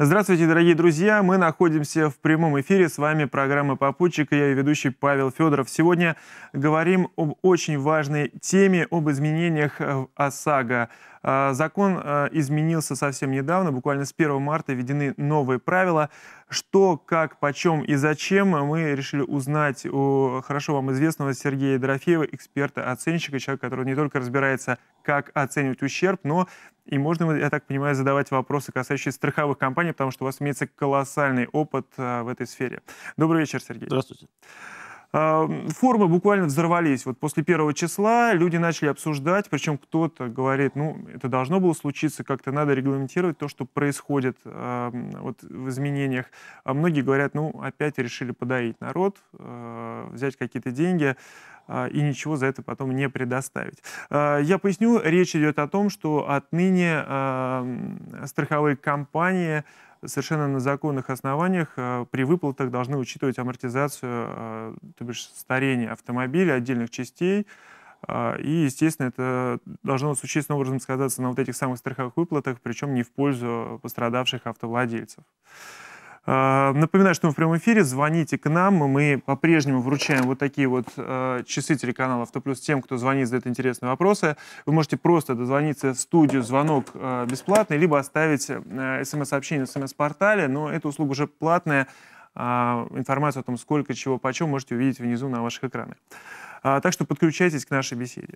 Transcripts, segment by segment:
Здравствуйте, дорогие друзья! Мы находимся в прямом эфире. С вами программа «Попутчик» и я ведущий Павел Федоров. Сегодня говорим об очень важной теме, об изменениях в ОСАГО. А, закон а, изменился совсем недавно, буквально с 1 марта введены новые правила. Что, как, почем и зачем, мы решили узнать у хорошо вам известного Сергея Дорофеева, эксперта-оценщика, человека, который не только разбирается, как оценивать ущерб, но и можно, я так понимаю, задавать вопросы, касающиеся страховых компаний, потому что у вас имеется колоссальный опыт э, в этой сфере. Добрый вечер, Сергей. Здравствуйте. А, Форумы буквально взорвались. Вот после первого числа люди начали обсуждать, причем кто-то говорит, ну, это должно было случиться, как-то надо регламентировать то, что происходит э, вот, в изменениях. А многие говорят, ну, опять решили подоить народ, э, взять какие-то деньги. А, и ничего за это потом не предоставить. А, я поясню, речь идет о том, что отныне а, страховые компании совершенно на законных основаниях при выплатах должны учитывать амортизацию, то бишь старение автомобиля, отдельных частей, и, естественно, это должно существенным образом сказаться на вот этих самых страховых выплатах, причем не в пользу пострадавших автовладельцев. А, напоминаю, что мы в прямом эфире. Звоните к нам. Мы по-прежнему вручаем вот такие вот э, часы телеканала «Автоплюс» тем, кто звонит, задает интересные вопросы. Вы можете просто дозвониться в студию, звонок э, бесплатный, либо оставить э, смс-сообщение на смс-портале. Но эта услуга уже платная. Э, информацию о том, сколько, чего, почем, можете увидеть внизу на ваших экранах. Э, так что подключайтесь к нашей беседе.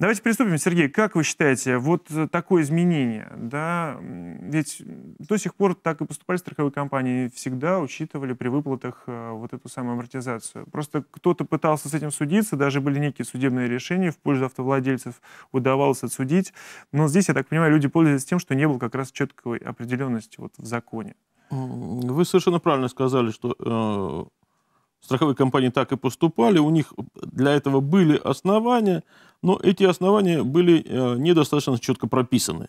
Давайте приступим, Сергей. Как вы считаете, вот э, такое изменение, да, ведь до сих пор так и поступали страховые компании, всегда учитывали при выплатах э, вот эту самую амортизацию. Просто кто-то пытался с этим судиться, даже были некие судебные решения в пользу автовладельцев, удавалось отсудить. Но здесь, я так понимаю, люди пользуются тем, что не было как раз четкой определенности вот в законе. Вы совершенно правильно сказали, что э, страховые компании так и поступали, у них для этого были основания, но эти основания были э, недостаточно четко прописаны.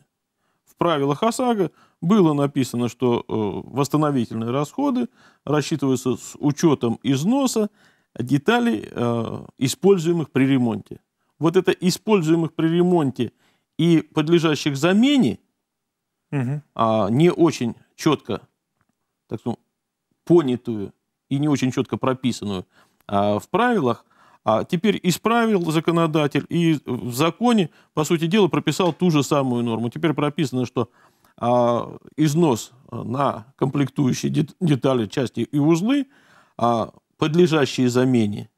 В правилах ОСАГО было написано, что э, восстановительные расходы рассчитываются с учетом износа деталей, э, используемых при ремонте. Вот это используемых при ремонте и подлежащих замене угу. не очень четко так сказать, понятую и не очень четко прописанную а, в правилах, а теперь исправил законодатель и в законе, по сути дела, прописал ту же самую норму. Теперь прописано, что а, износ на комплектующие детали, части и узлы, а, подлежащие замене,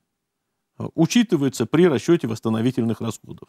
а, учитывается при расчете восстановительных расходов.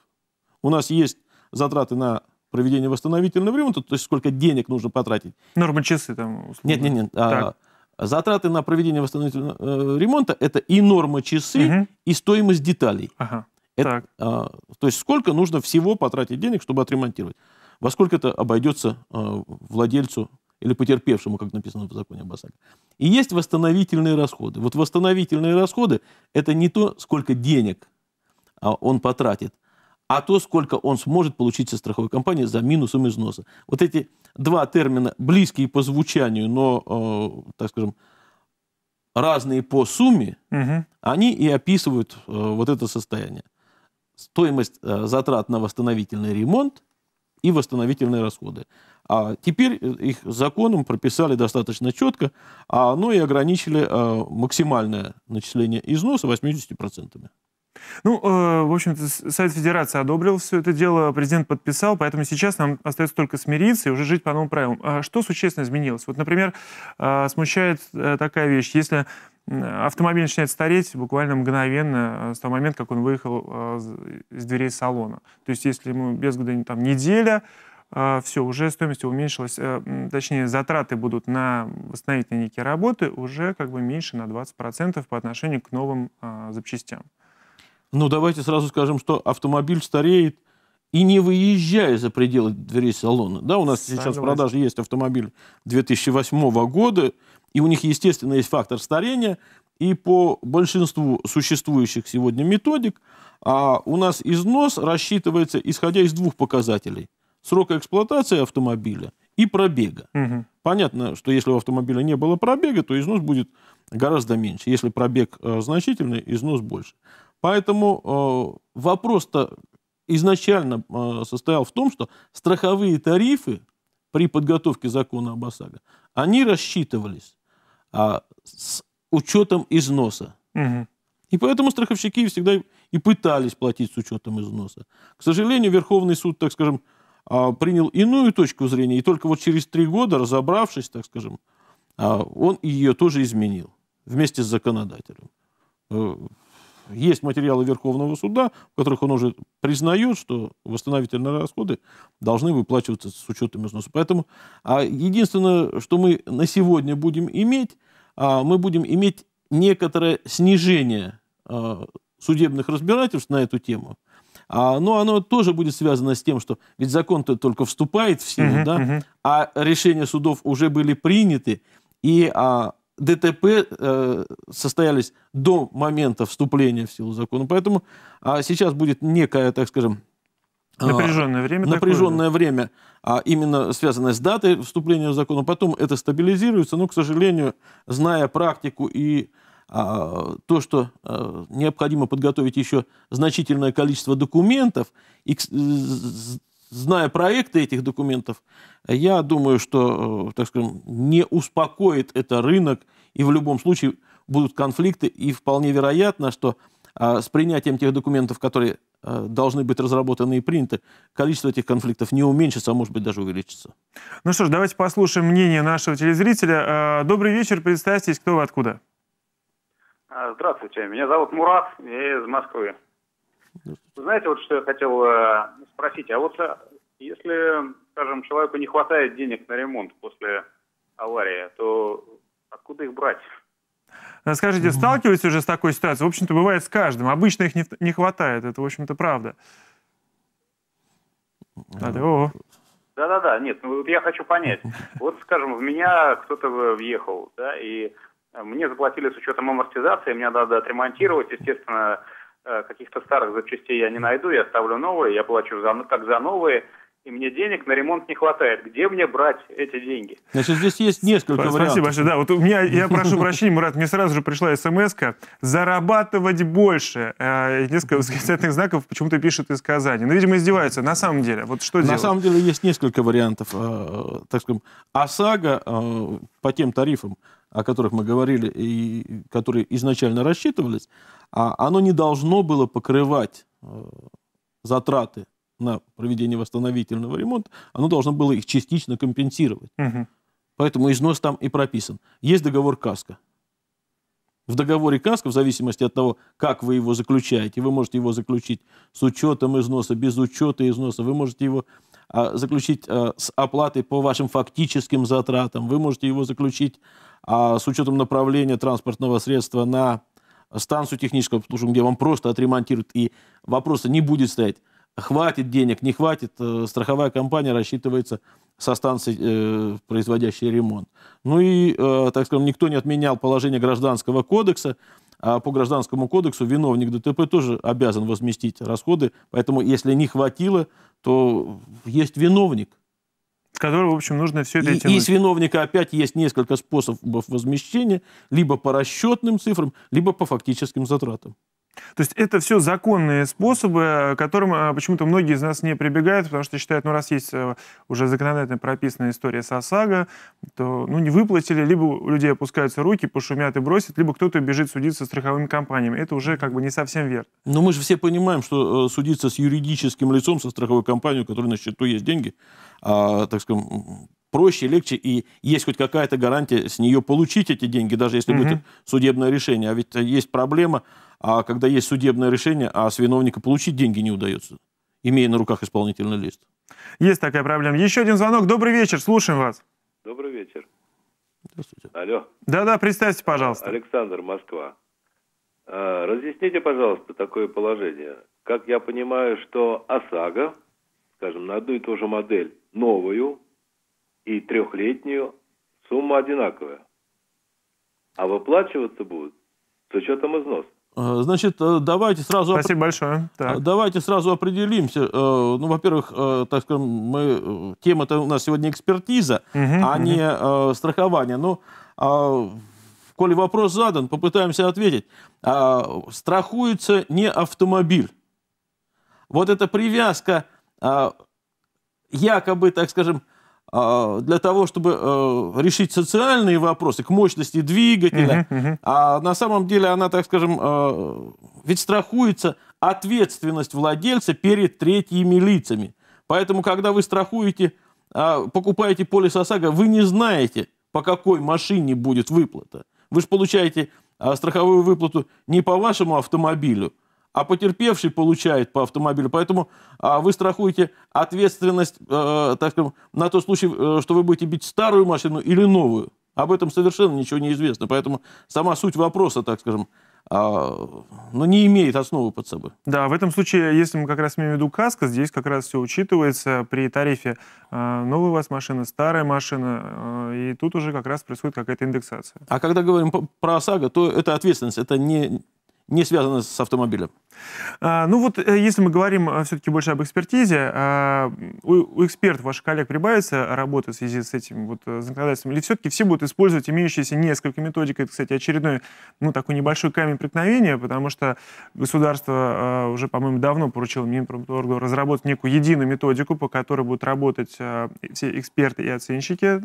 У нас есть затраты на проведение восстановительного ремонта, то есть сколько денег нужно потратить. Нормы часы там. Условно. Нет, нет, нет. А так. А, Затраты на проведение восстановительного э, ремонта – это и норма часы, угу. и стоимость деталей. Ага. Это, так. А, то есть сколько нужно всего потратить денег, чтобы отремонтировать. Во сколько это обойдется а, владельцу или потерпевшему, как написано в законе об ОСАГО. И есть восстановительные расходы. Вот восстановительные расходы – это не то, сколько денег а, он потратит, а то, сколько он сможет получить со страховой компании за минусом износа. Вот эти два термина, близкие по звучанию, но, э, так скажем, разные по сумме, угу. они и описывают э, вот это состояние. Стоимость э, затрат на восстановительный ремонт и восстановительные расходы. А теперь э, их законом прописали достаточно четко, а, но ну и ограничили э, максимальное начисление износа 80%. Ну, э, в общем-то, Совет Федерации одобрил все это дело, президент подписал, поэтому сейчас нам остается только смириться и уже жить по новым правилам. А что существенно изменилось? Вот, например, э, смущает э, такая вещь, если автомобиль начинает стареть буквально мгновенно э, с того момента, как он выехал э, из дверей салона. То есть если ему без года там, неделя, э, все, уже стоимость уменьшилась, точнее, затраты будут на восстановительные некие работы уже как бы меньше на 20% по отношению к новым запчастям. Ну, давайте сразу скажем, что автомобиль стареет, и не выезжая за пределы дверей салона. Да, у нас Согласен. сейчас в продаже есть автомобиль 2008 года, и у них, естественно, есть фактор старения, и по большинству существующих сегодня методик а у нас износ рассчитывается, исходя из двух показателей. Срока эксплуатации автомобиля и пробега. Угу. Понятно, что если у автомобиля не было пробега, то износ будет гораздо меньше. Если пробег э, значительный, износ больше. Поэтому э, вопрос-то изначально э, состоял в том, что страховые тарифы при подготовке закона об ОСАГО, они рассчитывались а, с учетом износа. Угу. И поэтому страховщики всегда и пытались платить с учетом износа. К сожалению, Верховный суд, так скажем, а, принял иную точку зрения, и только вот через три года, разобравшись, так скажем, а, он ее тоже изменил вместе с законодателем. Э, есть материалы Верховного суда, в которых он уже признает, что восстановительные расходы должны выплачиваться с учетом износа. Поэтому а единственное, что мы на сегодня будем иметь, а мы будем иметь некоторое снижение а, судебных разбирательств на эту тему. А, но оно тоже будет связано с тем, что ведь закон-то только вступает в силу, uh-huh, да, uh-huh. а решения судов уже были приняты, и а, ДТП э, состоялись до момента вступления в силу закона. Поэтому а сейчас будет некое, так скажем, а, Напряженное время. Напряженное такое. время, а именно связанное с датой вступления в закон. А потом это стабилизируется, но, к сожалению, зная практику и а, то, что а, необходимо подготовить еще значительное количество документов, и, зная проекты этих документов, я думаю, что, э, так скажем, не успокоит это рынок, и в любом случае будут конфликты, и вполне вероятно, что а, с принятием тех документов, которые э, должны быть разработаны и приняты, количество этих конфликтов не уменьшится, а может быть даже увеличится. Ну что ж, давайте послушаем мнение нашего телезрителя. Э, добрый вечер, представьтесь, кто вы откуда? А, здравствуйте, меня зовут Мурат, я из Москвы. Знаете, вот что я хотел э, спросить. А вот э, если, скажем, человеку не хватает денег на ремонт после аварии, то откуда их брать? Э, скажите, сталкивались уже с такой ситуацией? В общем-то, бывает с каждым. Обычно их не, не хватает. Это, в общем-то, правда. Да-да-да, нет, ну вот я хочу понять. Вот, скажем, в меня кто-то въехал, да, и мне заплатили с учетом амортизации, мне надо отремонтировать, естественно, Э, каких-то старых запчастей я не найду, я ставлю новые, я плачу за, как за новые, и мне денег на ремонт не хватает. Где мне брать эти деньги? Значит, здесь есть несколько Спасибо вариантов. Спасибо большое. Да, вот у меня, я прошу прощения, Мурат, мне сразу же пришла смс -ка. «Зарабатывать больше». Э, несколько восклицательных знаков почему-то пишут из Казани. Ну, видимо, издеваются. На самом деле, вот что На самом деле есть несколько вариантов. Э, так скажем, ОСАГО по тем тарифам, о которых мы говорили, и которые изначально рассчитывались, а оно не должно было покрывать э, затраты на проведение восстановительного ремонта, оно должно было их частично компенсировать. Угу. Поэтому износ там и прописан. Есть договор КАСКО. В договоре КАСКО, в зависимости от того, как вы его заключаете, вы можете его заключить с учетом износа, без учета износа, вы можете его а, заключить а, с оплатой по вашим фактическим затратам, вы можете его заключить а, с учетом направления транспортного средства на станцию технического обслуживания, где вам просто отремонтируют, и вопроса не будет стоять, хватит денег, не хватит, э, страховая компания рассчитывается со станции, э, производящей ремонт. Ну и, э, так скажем, никто не отменял положение Гражданского кодекса, а по Гражданскому кодексу виновник ДТП тоже обязан возместить расходы, поэтому если не хватило, то есть виновник, Который, в общем, нужно все это и, тянуть. И с виновника опять есть несколько способов возмещения, либо по расчетным цифрам, либо по фактическим затратам. То есть это все законные способы, э, к которым э, почему-то многие из нас не прибегают, потому что считают, ну раз есть э, уже законодательно прописанная история с ОСАГО, то ну не выплатили, либо у людей опускаются руки, пошумят и бросят, либо кто-то бежит судиться с страховыми компаниями. Это уже как бы не совсем верно. Но мы же все понимаем, что судиться с юридическим лицом, со страховой компанией, у которой на счету есть деньги, а, так скажем, проще, легче, и есть хоть какая-то гарантия с нее получить эти деньги, даже если угу. будет судебное решение. А ведь есть проблема а когда есть судебное решение, а с виновника получить деньги не удается, имея на руках исполнительный лист. Есть такая проблема. Еще один звонок. Добрый вечер, слушаем вас. Добрый вечер. Здравствуйте. Алло. Да-да, представьте, пожалуйста. Александр, Москва. А, разъясните, пожалуйста, такое положение. Как я понимаю, что ОСАГО, скажем, на одну и ту же модель, новую и трехлетнюю, сумма одинаковая. А выплачиваться будут с учетом износа. Э, значит, э, давайте сразу... Спасибо оп... большое. А, так. Давайте сразу определимся. Э, ну, во-первых, так скажем, мы... тема-то у нас сегодня экспертиза, угу, а угу. не страхование. Ну, а коли вопрос задан, попытаемся ответить. А страхуется не автомобиль. Вот эта привязка якобы, так скажем, а, для того, чтобы э, решить социальные вопросы к мощности двигателя, uh-huh, uh-huh. а на самом деле она, так скажем, э, ведь страхуется ответственность владельца перед третьими лицами. Поэтому, когда вы страхуете, а, покупаете полис ОСАГО, вы не знаете, по какой машине будет выплата. Вы же получаете а, страховую выплату не по вашему автомобилю, а потерпевший получает по автомобилю. Поэтому а, вы страхуете ответственность, э, так сказать, на тот случай, э, что вы будете бить старую машину или новую. Об этом совершенно ничего не известно. Поэтому сама суть вопроса, так скажем, а, но ну, не имеет основы под собой. Да, в этом случае, если мы как раз имеем в виду каско, здесь как раз все учитывается при тарифе э, новая у вас машина, старая машина, э, и тут уже как раз происходит какая-то индексация. А когда говорим про ОСАГО, то это ответственность, это не, не связано с автомобилем. А, ну вот, э, если мы говорим э, все-таки больше об экспертизе, а, у экспертов, ваших коллег, прибавится работа в связи с этим вот э, законодательством? Или все-таки все будут использовать имеющиеся несколько методик? Это, кстати, очередной, ну, такой небольшой камень преткновения, потому что государство уже, по-моему, давно поручило Минпромторгу разработать некую единую методику, по которой будут работать все эксперты и оценщики,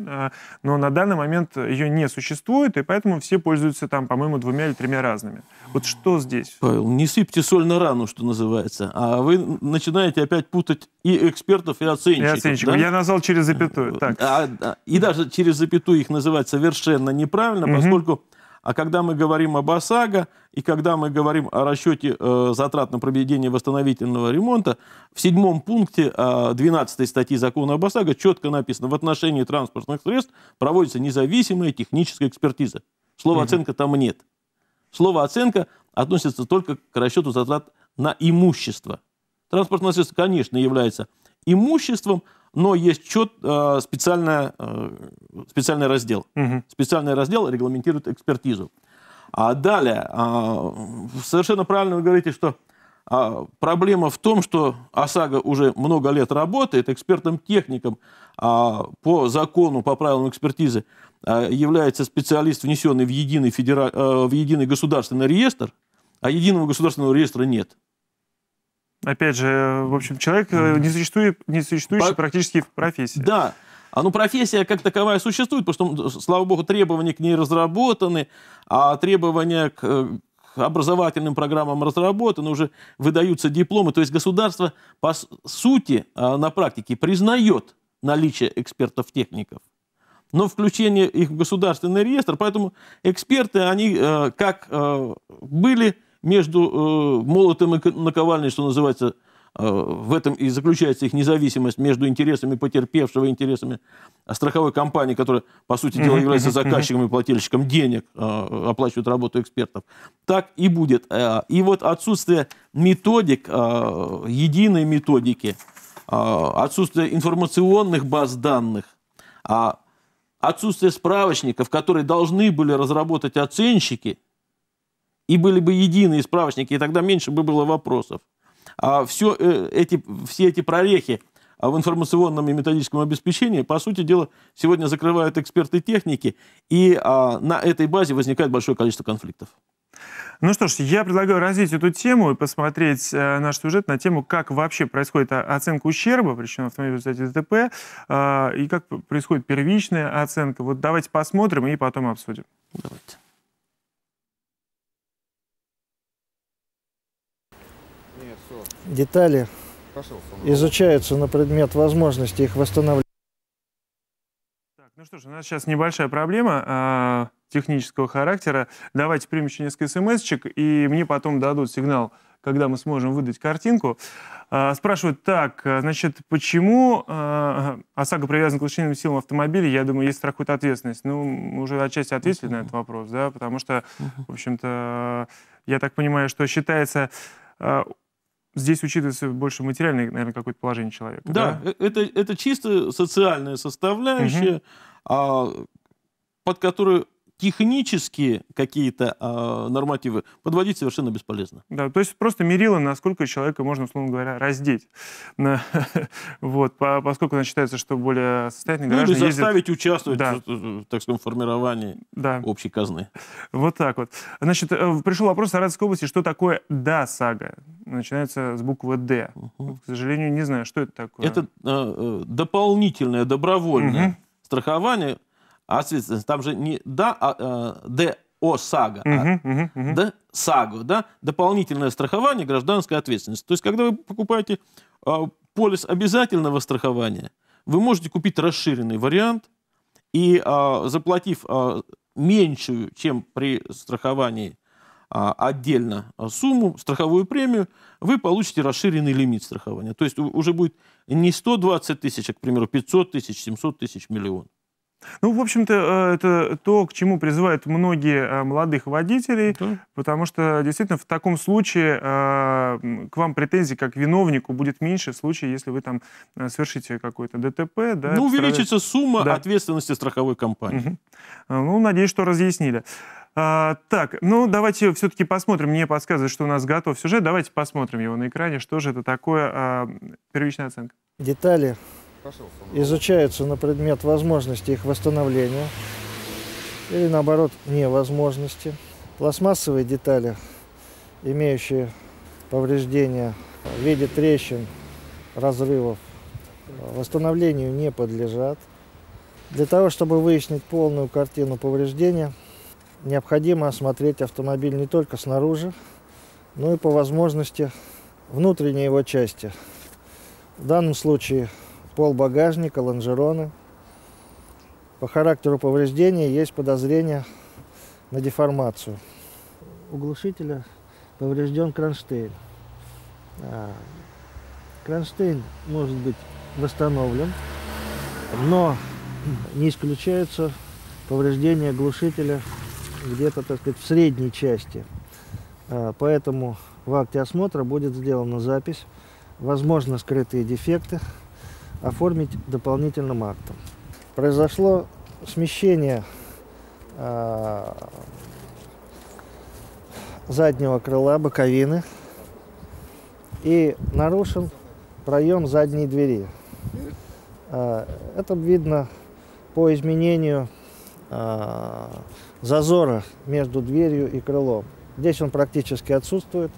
но на данный момент ее не существует, и поэтому все пользуются там, по-моему, двумя или тремя разными. Вот что здесь. Павел, не сыпьте соль на рану, что называется. А вы начинаете опять путать и экспертов, и оценщиков. И оценщиков. Да? Я назвал через запятую. Э, так. А, а, и даже через запятую их называть совершенно неправильно, угу. поскольку... А когда мы говорим об ОСАГО и когда мы говорим о расчете э, затрат на проведение восстановительного ремонта, в седьмом пункте э, а, 12 статьи закона об ОСАГО четко написано, в отношении транспортных средств проводится независимая техническая экспертиза. Слова угу. оценка там нет. Слово оценка относится только к расчету затрат на имущество. Транспортное средство, конечно, является имуществом, но есть чет, э, специальная, э, специальный раздел. Угу. Специальный раздел регламентирует экспертизу. А далее, э, совершенно правильно вы говорите, что проблема в том, что ОСАГО уже много лет работает, экспертом-техником по закону, по правилам экспертизы является специалист, внесенный в единый, федераль, в единый государственный реестр, а единого государственного реестра нет. Опять же, в общем, человек э, несуществующий, несуществующий По... практически в профессии. Да. А ну, профессия как таковая существует, потому что, слава богу, требования к ней разработаны, а требования э, к образовательным программам разработаны, уже выдаются дипломы. То есть государство, по сути, э, на практике признает наличие экспертов-техников, но включение их в государственный реестр. Поэтому эксперты, они как были между э, молотом и наковальней, что называется, э, в этом и заключается их независимость между интересами потерпевшего и интересами страховой компании, которая, по сути дела, является заказчиком и плательщиком денег, э, оплачивает работу экспертов. Так и будет. И вот отсутствие методик, единой методики, отсутствие информационных баз данных, а отсутствие справочников, которые должны были разработать оценщики – и были бы единые справочники, и тогда меньше бы было вопросов. А все э, эти, все эти прорехи а, в информационном и методическом обеспечении, по сути дела, сегодня закрывают эксперты техники, и а, на этой базе возникает большое количество конфликтов. Ну что ж, я предлагаю развить эту тему и посмотреть э, наш сюжет на тему, как вообще происходит а, оценка ущерба, причем автомобиль в результате ДТП, э, а, и как происходит первичная оценка. Вот давайте посмотрим и потом обсудим. Давайте. Детали изучаются на предмет возможности их восстановления. Так, ну что ж, у нас сейчас небольшая проблема а, технического характера. Давайте примем еще несколько смс и мне потом дадут сигнал, когда мы сможем выдать картинку. А, спрашивают, так, значит, почему а, ОСАГО привязан к лошадиным силам автомобиля? Я думаю, есть страхует ответственность. Ну, мы уже отчасти ответили на этот вопрос, да, потому что, в общем-то, я так понимаю, что считается а, Здесь учитывается больше материальное, наверное, какое-то положение человека. Да, да? Э, это, это чисто социальная составляющая, угу. а, под которую технические какие-то э, нормативы подводить совершенно бесполезно. Да, то есть просто мерило, насколько человека можно, условно говоря, раздеть. вот, по, поскольку считается, что более состоятельные ну, Или заставить ездят... участвовать да. в, так скажем, формировании да. общей казны. Вот так вот. Значит, э, пришел вопрос в Саратовской области, что такое «да-сага»? Начинается с буквы «Д». Угу. к сожалению, не знаю, что это такое. Это э, э дополнительное, добровольное угу. страхование – а, ответственность. Там же не да, а э, Д САГО, угу, а угу, угу. Да, САГО, да, дополнительное страхование гражданская ответственность. То есть, когда вы покупаете э, полис обязательного страхования, вы можете купить расширенный вариант и э, заплатив э, меньшую, чем при страховании э, отдельно э, сумму, страховую премию, вы получите расширенный лимит страхования. То есть уже будет не 120 тысяч, а, к примеру, 500 тысяч, 700 тысяч, миллион. Ну, в общем-то, э, это то, к чему призывают многие э, молодых водителей, да. потому что действительно в таком случае э, к вам претензий как виновнику будет меньше в случае, если вы там совершите какое-то ДТП. Да, ну, увеличится сумма да. ответственности страховой компании. Угу. Ну, надеюсь, что разъяснили. А, так, ну давайте все-таки посмотрим. Мне подсказывает, что у нас готов сюжет. Давайте посмотрим его на экране. Что же это такое? А, первичная оценка. Детали изучаются на предмет возможности их восстановления или наоборот невозможности. Пластмассовые детали, имеющие повреждения в виде трещин, разрывов, восстановлению не подлежат. Для того, чтобы выяснить полную картину повреждения, необходимо осмотреть автомобиль не только снаружи, но и по возможности внутренней его части. В данном случае пол багажника, лонжероны. По характеру повреждения есть подозрение на деформацию. У глушителя поврежден кронштейн. А, кронштейн может быть восстановлен, но не исключаются повреждения глушителя где-то, так сказать, в средней части. А, поэтому в акте осмотра будет сделана запись, возможно, скрытые дефекты, оформить дополнительным актом. Произошло смещение а, заднего крыла боковины и нарушен проем задней двери. А, это видно по изменению а, зазора между дверью и крылом. Здесь он практически отсутствует.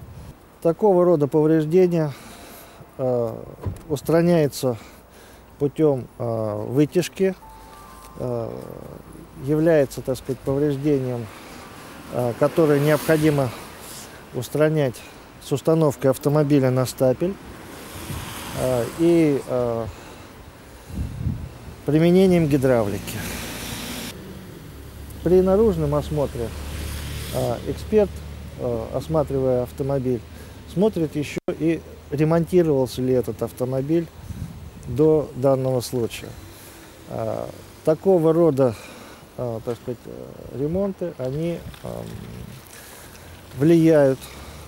Такого рода повреждения устраняется путем э, вытяжки э, является, так сказать, повреждением, э, которое необходимо устранять с установкой автомобиля на стапель и применением гидравлики. При наружном осмотре эксперт, осматривая автомобиль, смотрит еще и ремонтировался ли этот автомобиль до данного случая. А, такого рода а, так сказать, ремонты, они влияют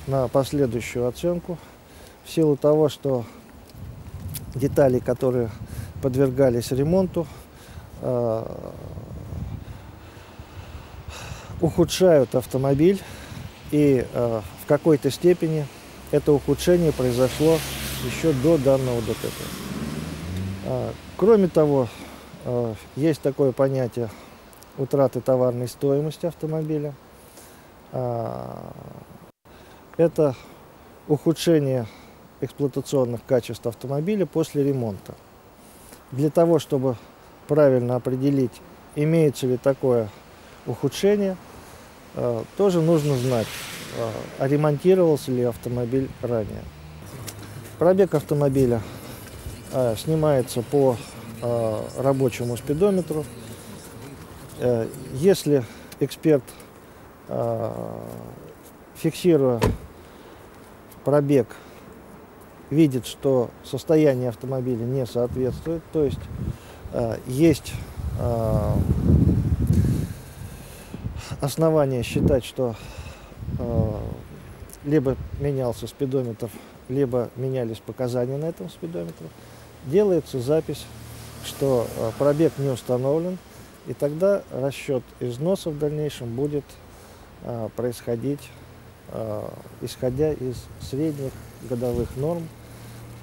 на последующую оценку в силу того, что детали, которые подвергались ремонту, а, ухудшают автомобиль, и в какой-то степени это ухудшение произошло еще до данного ДТП. А, кроме того, а, есть такое понятие утраты товарной стоимости автомобиля. А, это ухудшение эксплуатационных качеств автомобиля после ремонта. Для того, чтобы правильно определить, имеется ли такое ухудшение, тоже нужно знать, а ремонтировался ли автомобиль ранее. Пробег автомобиля а, снимается по а, рабочему спидометру. Э, если эксперт, а, фиксируя пробег, видит, что состояние автомобиля не соответствует, то есть есть основания считать, что либо менялся спидометр, либо менялись показания на этом спидометре, делается запись, что э, пробег не установлен, и тогда расчет износа в дальнейшем будет э, происходить, э, исходя из средних годовых норм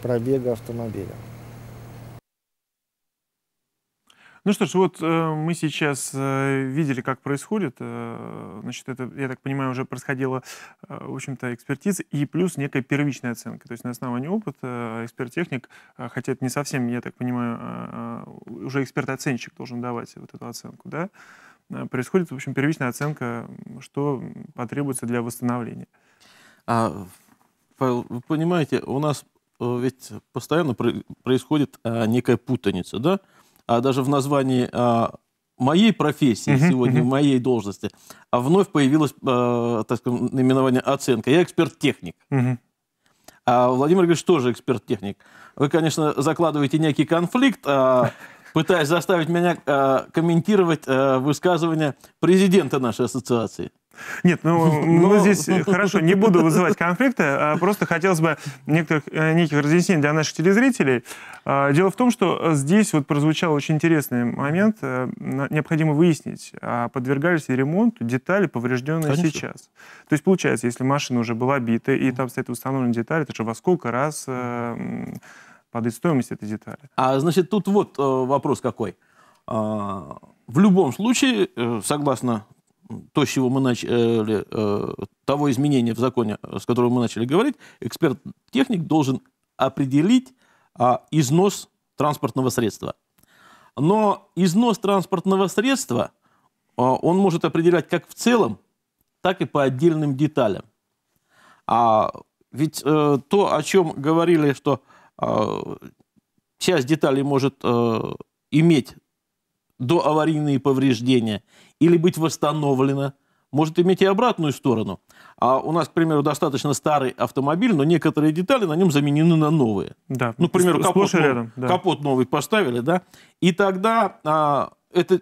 пробега автомобиля. Ну что ж, вот э, мы сейчас э, видели, как происходит. Э, значит, это, я так понимаю, уже происходила, э, в общем-то, экспертиза и плюс некая первичная оценка. То есть на основании опыта эксперт-техник, э, хотя это не совсем, я так понимаю, э, уже эксперт-оценщик должен давать вот эту оценку, да? Э, происходит, в общем, первичная оценка, что потребуется для восстановления. А, понимаете, у нас э, ведь постоянно происходит а, некая путаница, да? а даже в названии а, моей профессии uh-huh, сегодня, uh-huh. моей должности, а вновь появилось, а, так сказать, наименование оценка. Я эксперт-техник. Uh-huh. А Владимир Григорьевич тоже эксперт-техник. Вы, конечно, закладываете некий конфликт, а, пытаясь заставить меня а, комментировать а, высказывания президента нашей ассоциации. Нет, ну мы ну, ну, здесь, ну, хорошо, не буду вызывать конфликта, просто хотелось бы некоторых, э, неких разъяснений для наших телезрителей. А, дело в том, что здесь вот прозвучал очень интересный момент. Э, необходимо выяснить, а подвергались ли ремонту детали, поврежденные Конечно. сейчас. То есть получается, если машина уже была бита, и там стоит установлена деталь, это же во сколько раз э, падает стоимость этой детали? А значит, тут вот вопрос какой. А, в любом случае, согласно то, с чего мы начали, э, того изменения в законе, с которого мы начали говорить, эксперт-техник должен определить а, износ транспортного средства. Но износ транспортного средства а, он может определять как в целом, так и по отдельным деталям. А ведь э, то, о чем говорили, что а, часть деталей может э, иметь доаварийные повреждения – или быть восстановлено, может иметь и обратную сторону. А у нас, к примеру, достаточно старый автомобиль, но некоторые детали на нем заменены на новые. Да. Ну, к примеру, капот, рядом, да. капот новый поставили, да, и тогда а, это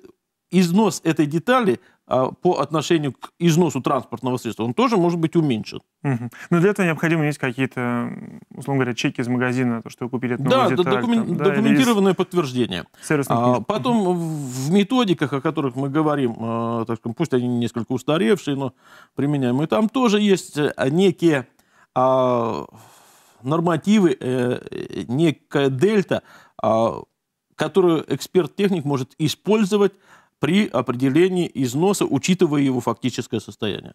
износ этой детали а, по отношению к износу транспортного средства, он тоже может быть уменьшен. Угу. Но для этого необходимо иметь какие-то, условно говоря, чеки из магазина, то, что вы купили эту да, деталь. Докумен... Там, да, документированное подтверждение. А, потом угу. в методиках, о которых мы говорим, а, так сказать, пусть они несколько устаревшие, но применяемые, там тоже есть а, некие а, нормативы, э, некая дельта, а, которую эксперт-техник может использовать при определении износа, учитывая его фактическое состояние.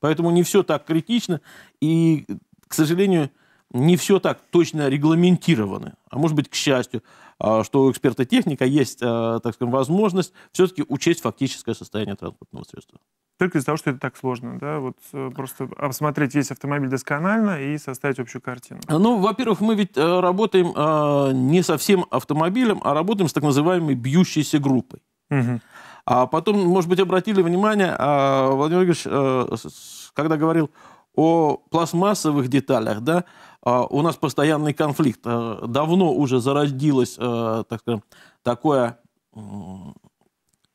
Поэтому не все так критично, и, к сожалению, не все так точно регламентировано. А может быть, к счастью, а, что у эксперта техника есть, а, так скажем, возможность все-таки учесть фактическое состояние транспортного средства. Только из-за того, что это так сложно, да? Вот э, просто обсмотреть весь автомобиль досконально и составить общую картину. Ну, во-первых, мы ведь э, работаем а, не совсем автомобилем, а работаем с так называемой бьющейся группой. Угу. А потом, может быть, обратили внимание, а, Владимир Игоревич, э, когда говорил о пластмассовых деталях, да, а, у нас постоянный конфликт. Э, давно уже зародилось, э, так скажем, такое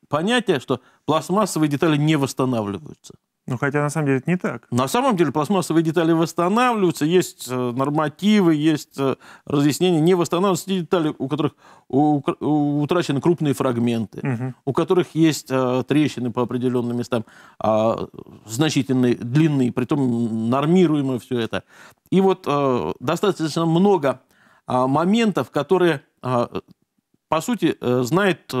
понятие, что пластмассовые детали не восстанавливаются. Ну, хотя на самом деле это не так. На самом деле пластмассовые детали восстанавливаются, есть э, нормативы, есть э, разъяснения. Не восстанавливаются те детали, у которых утрачены крупные фрагменты, угу. у которых есть э, трещины по определенным местам а, значительные, длинные, при притом нормируемо все это. И вот достаточно много а, моментов, которые, а, по сути, знает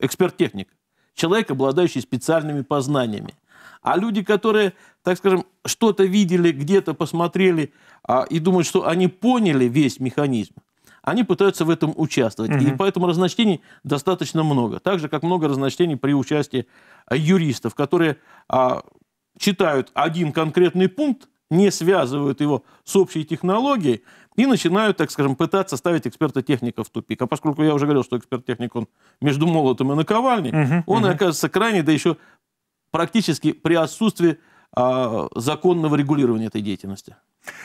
эксперт-техник, человек, обладающий специальными познаниями. А люди, которые, так скажем, что-то видели, где-то посмотрели а, и думают, что они поняли весь механизм, они пытаются в этом участвовать. Угу. И поэтому разночтений достаточно много. Так же, как много разночтений при участии а, юристов, которые а, читают один конкретный пункт, не связывают его с общей технологией и начинают, так скажем, пытаться ставить эксперта-техника в тупик. А поскольку я уже говорил, что эксперт-техник, он между молотом и наковальней, угу, он угу. оказывается крайне, да еще практически при отсутствии а, законного регулирования этой деятельности.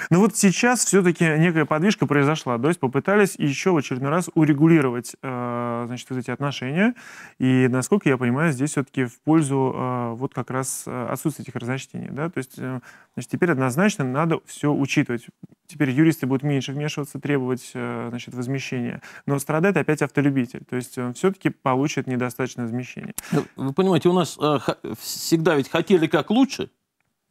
Ну вот сейчас все-таки некая подвижка произошла. То есть попытались еще в очередной раз урегулировать э, значит, вот эти отношения. И, насколько я понимаю, здесь все-таки в пользу а, вот как раз а, отсутствия этих разночтений. Да? То есть э, значит, теперь однозначно надо все учитывать. Теперь юристы будут меньше вмешиваться, требовать э, значит, возмещения. Но страдает опять автолюбитель. То есть он все-таки получит недостаточное возмещение. Ну, вы понимаете, у нас э, всегда ведь хотели как лучше,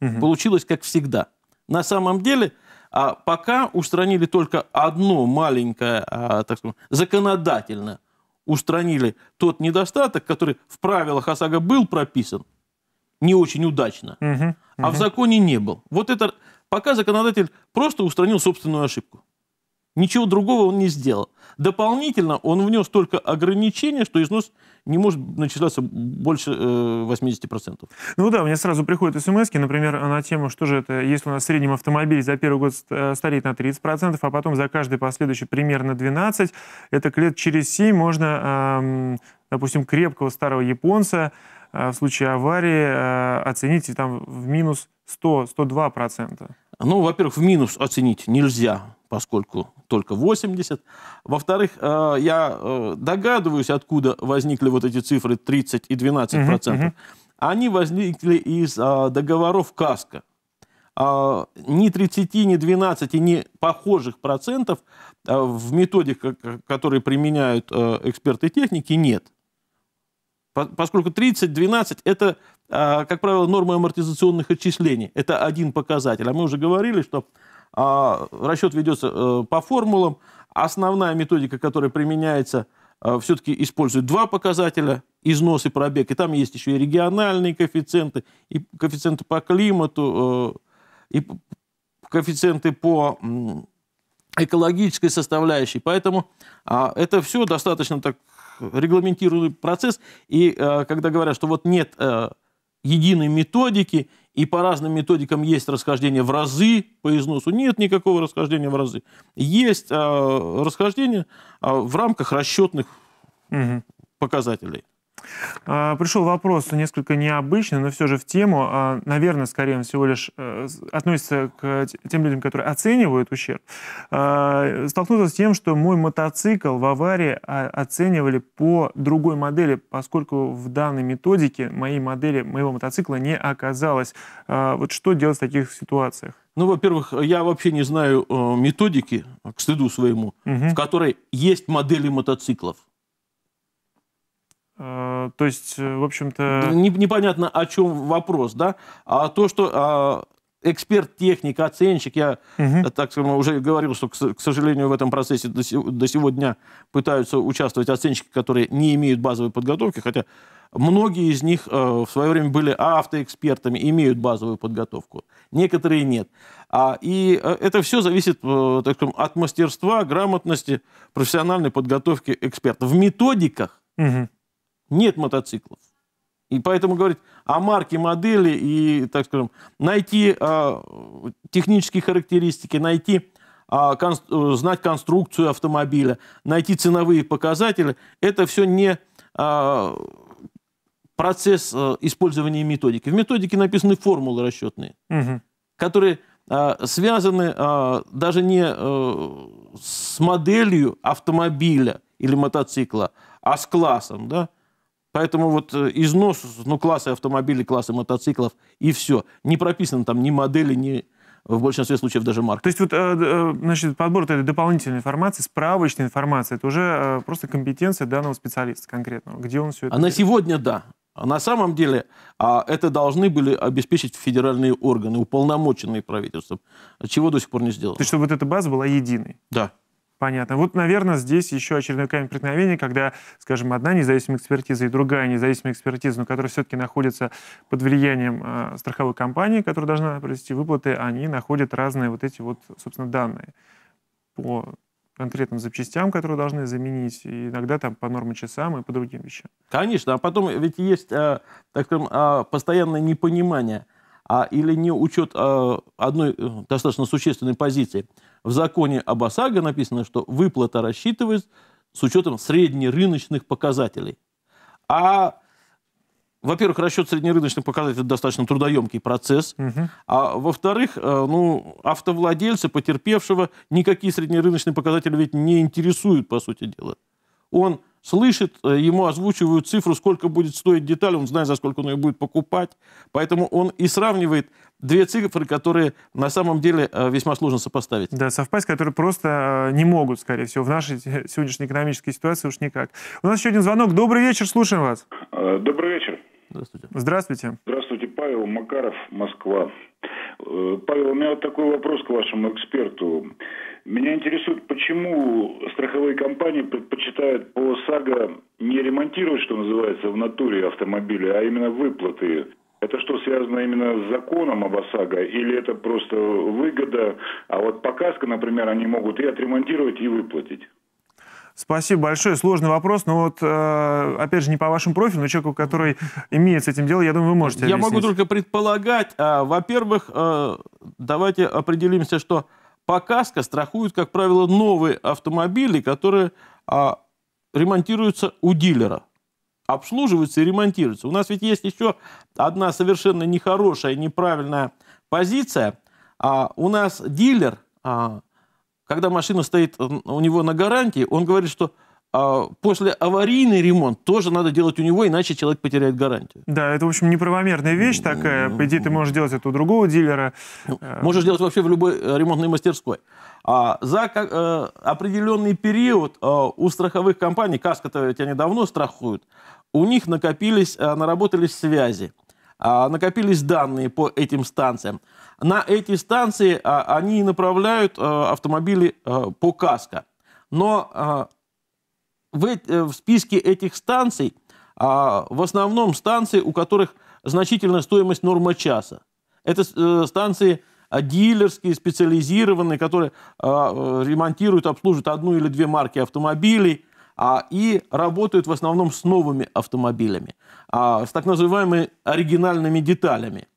угу. получилось как всегда. На самом деле... А пока устранили только одно маленькое, а, так сказать, законодательно устранили тот недостаток, который в правилах ОСАГО был прописан, не очень удачно, угу, а угу. в законе не был. Вот это пока законодатель просто устранил собственную ошибку. Ничего другого он не сделал. Дополнительно он внес только ограничение, что износ не может начисляться больше 80%. Э, ну да, у меня сразу приходят смс например, на тему, что же это, если у нас в среднем автомобиль за первый год э, стареет на 30%, а потом за каждый последующий примерно 12%, это к лет через 7 можно, допустим, крепкого старого японца э, в случае аварии оценить там в минус 100-102%. Ну, во-первых, в минус оценить нельзя поскольку только 80. Во-вторых, э, я э, догадываюсь, откуда возникли вот эти цифры 30 и 12 процентов. Угу, угу. Они возникли из э, договоров КАСКО. Ни 30, ни 12, ни похожих процентов в методиках, которые применяют эксперты техники, нет. Поскольку 30-12 это, как правило, нормы амортизационных отчислений. Это один показатель. А мы уже говорили, что а, Расчет ведется э, по формулам. Основная методика, которая применяется, э, все-таки использует два показателя – износ и пробег. И там есть еще и региональные коэффициенты, и коэффициенты по климату, э, и коэффициенты по экологической составляющей. Поэтому а, это все достаточно так регламентированный процесс. И когда говорят, что вот нет единой методики, и по разным методикам есть расхождение в разы по износу. Нет никакого расхождения в разы. Есть э, расхождение э, в рамках расчетных угу. показателей. А, пришел вопрос ну, несколько необычный, но все же в тему. А, наверное, скорее всего лишь э, относится к тем людям, которые оценивают ущерб. А, столкнулся с тем, что мой мотоцикл в аварии оценивали по другой модели, поскольку в данной методике моей модели, моего мотоцикла не оказалось. Вот что делать в таких ситуациях? Ну, во-первых, я вообще не знаю э, методики, к стыду своему, угу. в которой есть модели мотоциклов. Э, то есть, э, в общем-то... Непонятно, о чем вопрос, да? А то, что а, эксперт, техник, оценщик, я, угу. так скажем, уже говорил, что, к сожалению, в этом процессе до, сего, до дня пытаются участвовать оценщики, которые не имеют базовой подготовки, хотя многие из них в свое время были автоэкспертами, имеют базовую подготовку, некоторые нет. А, и это все зависит так скажем, от мастерства, грамотности, профессиональной подготовки эксперта. В методиках угу нет мотоциклов. И поэтому говорить о марке, модели и, так скажем, найти э, технические характеристики, найти а, э, кон, знать конструкцию автомобиля, найти ценовые показатели, это все не э, процесс э, использования методики. В методике написаны формулы расчетные, угу. которые связаны э, даже не э, с моделью автомобиля или мотоцикла, а с классом, да, Поэтому вот э, износ, ну, классы автомобилей, классы мотоциклов и все. Не прописано там ни модели, ни в большинстве случаев даже марки. То есть вот, э, э, значит, подбор этой дополнительной информации, справочной информации, это уже просто компетенция данного специалиста конкретного, где он все это... А на сегодня да. А на самом деле а это должны были обеспечить федеральные органы, уполномоченные правительством, чего до сих пор не сделано. То есть чтобы вот эта база была единой? Да. Понятно. Вот, наверное, здесь еще очередной камень преткновения, когда, скажем, одна независимая экспертиза и другая независимая экспертиза, но которая все-таки находится под влиянием э, страховой компании, которая должна провести выплаты, они находят разные вот эти вот, собственно, данные по конкретным запчастям, которые должны заменить, и иногда там по нормам часам и по другим вещам. Конечно, а потом ведь есть, э, так скажем, э, постоянное непонимание – а, или не учет а, одной э, достаточно существенной позиции. В законе об ОСАГО написано, что выплата рассчитывается с учетом среднерыночных показателей. А, во-первых, расчет среднерыночных показателей – это достаточно трудоемкий процесс. Угу. А во-вторых, э, ну, автовладельца, потерпевшего, никакие среднерыночные показатели ведь не интересуют, по сути дела. Он слышит, э, ему озвучивают цифру, сколько будет стоить деталь, он знает, за сколько он ее будет покупать. Поэтому он и сравнивает две цифры, которые на самом деле э, весьма сложно сопоставить. Да, совпасть, которые просто э, не могут, скорее всего, в нашей сегодняшней экономической ситуации уж никак. У нас еще один звонок. Добрый вечер, слушаем вас. Добрый вечер. Здравствуйте. Здравствуйте. Здравствуйте, Павел Макаров, Москва. Э, Павел, у меня вот такой вопрос к вашему эксперту. Меня интересует, почему страховые компании предпочитают по САГО не ремонтировать, что называется, в натуре автомобиля, а именно выплаты. Это что, связано именно с законом об ОСАГО? Или это просто выгода? А вот показка, например, они могут и отремонтировать, и выплатить. Спасибо большое. Сложный вопрос, но вот, э, опять же, не по вашему профилю, но человеку, который имеет с этим дело, я думаю, вы можете Я объяснить. могу только предполагать. А, во-первых, э, давайте определимся, что по страхует, как правило, новые автомобили, которые а, ремонтируются у дилера обслуживаются и ремонтируются. У нас ведь есть еще одна совершенно нехорошая, неправильная позиция. А, у нас дилер а, когда машина стоит э, у него на гарантии, он говорит, что а после аварийный ремонт тоже надо делать у него, иначе человек потеряет гарантию. Да, это, в общем, неправомерная вещь такая. По идее, ты можешь делать это у другого дилера. Ну, э, можешь делать вообще в любой э, ремонтной мастерской. А за определенный период у страховых компаний, каска-то тебя недавно страхуют, у них накопились, наработались связи. А, накопились данные по этим станциям. На эти станции а, они направляют а, автомобили по КАСКО. Но э, в списке этих станций в основном станции, у которых значительная стоимость нормы часа. Это э, станции дилерские, специализированные, которые э, ремонтируют, обслуживают одну или две марки автомобилей и работают в основном с новыми автомобилями а, с так называемыми оригинальными деталями,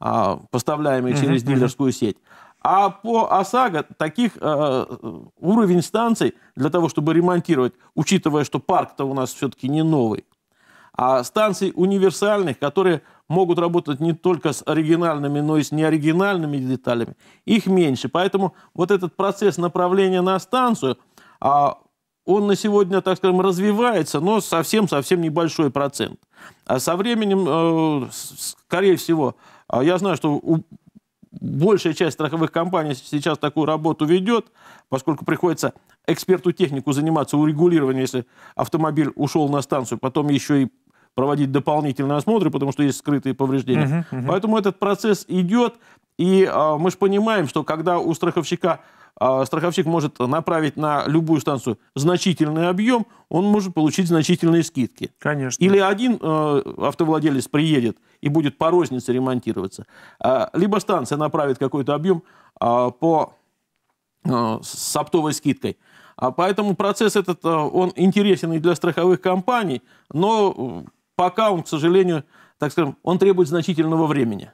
а, поставляемые mm-hmm. через дилерскую сеть. А по ОСАГО таких э, э, уровень станций для того, чтобы ремонтировать, учитывая, что парк-то у нас все-таки не новый, а станций универсальных, которые могут работать не только с оригинальными, но и с неоригинальными деталями, их меньше. Поэтому вот этот процесс направления на станцию, а он на сегодня, так скажем, развивается, но совсем-совсем небольшой процент. А со временем, э, скорее всего, э, я знаю, что большая часть страховых компаний сейчас такую работу ведет, поскольку приходится эксперту-технику заниматься урегулированием, если автомобиль ушел на станцию, потом еще и проводить дополнительные осмотры, потому что есть скрытые повреждения. Uh-huh, uh-huh. Поэтому этот процесс идет, и а, мы же понимаем, что когда у страховщика а страховщик может направить на любую станцию значительный объем, он может получить значительные скидки. Конечно. Или один э, автовладелец приедет и будет по рознице ремонтироваться, а, либо станция направит какой-то объем а, по, э, с оптовой скидкой. Поэтому процесс этот, э, он интересен и для страховых компаний, но пока он, к сожалению, так скажем, он требует значительного времени.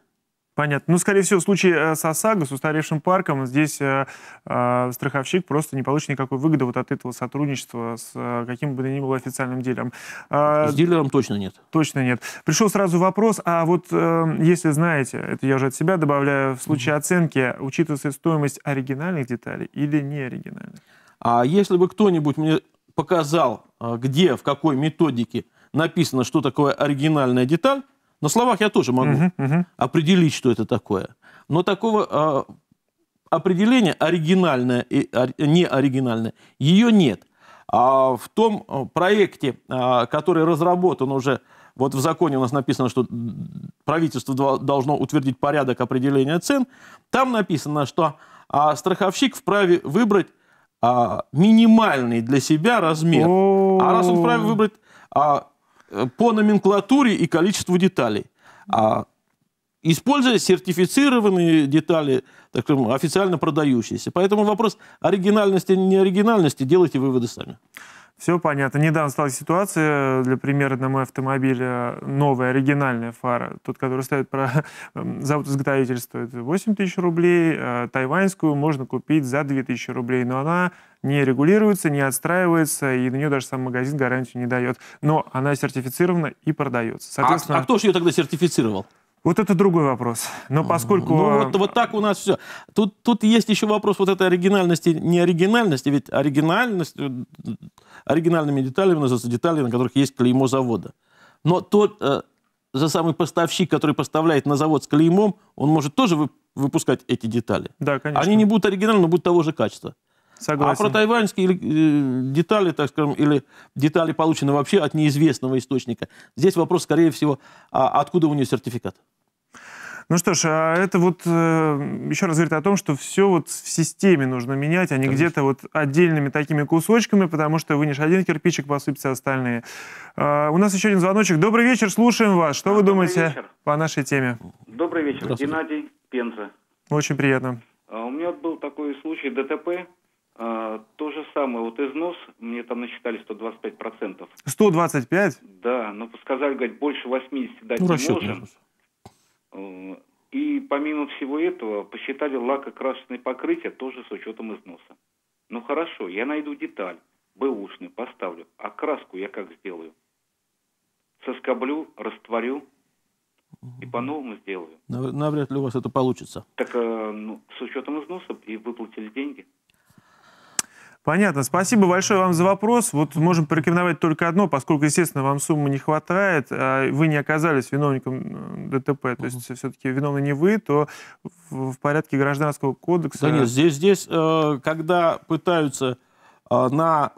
Понятно. Ну, скорее всего, в случае э, с ОСАГО, с устаревшим парком, здесь э, э, страховщик просто не получит никакой выгоды вот от этого сотрудничества с э, каким бы то ни было официальным дилером. Э, с дилером точно нет. Точно нет. Пришел сразу вопрос, а вот э, если знаете, это я уже от себя добавляю, в случае mm-hmm. оценки учитывается стоимость оригинальных деталей или неоригинальных? А если бы кто-нибудь мне показал, э, где, в какой методике написано, что такое оригинальная деталь, на словах я тоже могу угу, угу. определить, что это такое. Но такого э, определения оригинальное и не оригинальное ее нет. А в том а, проекте, а, который разработан уже, вот в законе у нас написано, что правительство должно утвердить порядок определения цен, там написано, что страховщик вправе выбрать минимальный для себя размер. А раз он вправе выбрать Э, по номенклатуре и количеству деталей. А используя сертифицированные детали, так скажем, официально продающиеся. Поэтому вопрос оригинальности, неоригинальности делайте выводы сами. Все понятно. Недавно стала ситуация, э, для примера, на мой автомобиле э, новая оригинальная фара, тот, который стоит про эм, завод изготовитель, стоит 8 тысяч рублей, э, тайваньскую можно купить за 2 тысячи рублей, но она не регулируется, не отстраивается, и на нее даже сам магазин гарантию не дает. Но она сертифицирована и продается. А, Соответственно... А, а кто же ее тогда сертифицировал? Вот это другой вопрос. Но поскольку... Ну, вот, вот так у нас все. Тут, тут есть еще вопрос вот этой оригинальности, не оригинальности, Ведь оригинальность оригинальными деталями, называются детали, на которых есть клеймо завода. Но тот э, же самый поставщик, который поставляет на завод с клеймом, он может тоже вы, выпускать эти детали. Да, конечно. Они не будут оригинальны, но будут того же качества. А Согласен. А про тайваньские э, детали, так скажем, или детали, полученные вообще от неизвестного источника, здесь вопрос, скорее всего, а откуда у нее сертификат. Ну что ж, а это вот э, еще раз говорит о том, что все вот в системе нужно менять, а не где-то вот отдельными такими кусочками, потому что вынешь один кирпичик, посыпятся а остальные. А, у нас еще один звоночек. Добрый вечер, слушаем вас. Что а, вы думаете вечер. по нашей теме? Добрый вечер, Геннадий Пенза. Очень приятно. А, у меня был такой случай ДТП. то же самое, вот износ, мне там насчитали 125%. 125? Да, но сказали, говорит, больше 80 дать ну, не можем. Нужно. Э, и помимо всего этого, посчитали лакокрасочное покрытие тоже с учетом износа. Ну хорошо, я найду деталь, бэушную поставлю, а краску я как сделаю? Соскоблю, растворю и по-новому сделаю. Навряд ли у вас это получится. Так э, ну, с учетом износа и выплатили деньги. Понятно. Спасибо большое вам за вопрос. Вот можем порекомендовать только одно, поскольку, естественно, вам суммы не хватает, а вы не оказались виновником ДТП, то есть uh-huh. все-таки виновны не вы, то в, порядке гражданского кодекса... Да нет, здесь, здесь э, когда пытаются а, на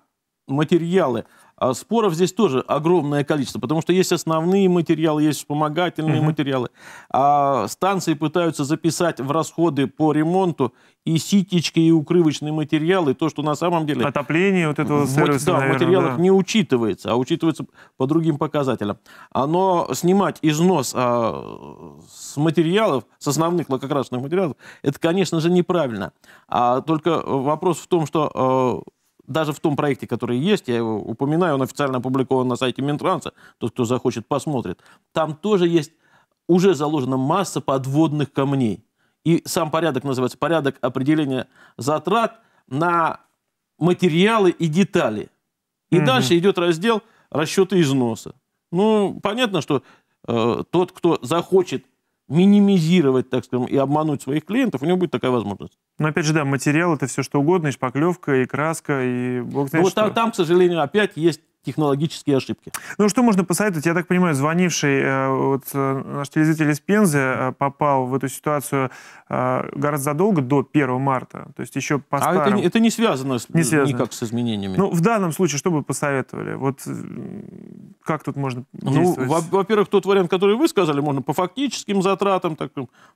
материалы а споров здесь тоже огромное количество, потому что есть основные материалы, есть вспомогательные угу. материалы. А станции пытаются записать в расходы по ремонту и ситечки, и укрывочные материалы, то, что на самом деле... Отопление вот этого сервиса, Да, наверное, в материалах да. не учитывается, а учитывается по другим показателям. Оно снимать износ а, с материалов, с основных лакокрасочных материалов, это, конечно же, неправильно. А только вопрос в том, что а, даже в том проекте, который есть, я его упоминаю, он официально опубликован на сайте Минтранса, тот, кто захочет, посмотрит, там тоже есть, уже заложена масса подводных камней. И сам порядок называется порядок определения затрат на материалы и детали. И угу. дальше идет раздел расчеты износа. Ну, понятно, что э, тот, кто захочет минимизировать, так скажем, и обмануть своих клиентов, у него будет такая возможность. Но ну, опять же, да, материал это все что угодно, и шпаклевка, и краска, и бог знает ну, что. Там, там, к сожалению, опять есть технологические ошибки. Ну, что можно посоветовать? Я так понимаю, звонивший, э, вот э, наш телезритель из Пензы э, попал в эту ситуацию гораздо задолго до 1 марта. То есть еще по А это, это не связано, с, не связано никак с изменениями? Ну, в данном случае что бы посоветовали? Вот как тут можно ну, действовать? Ну, во-первых, тот вариант, который вы сказали, можно по фактическим затратам так,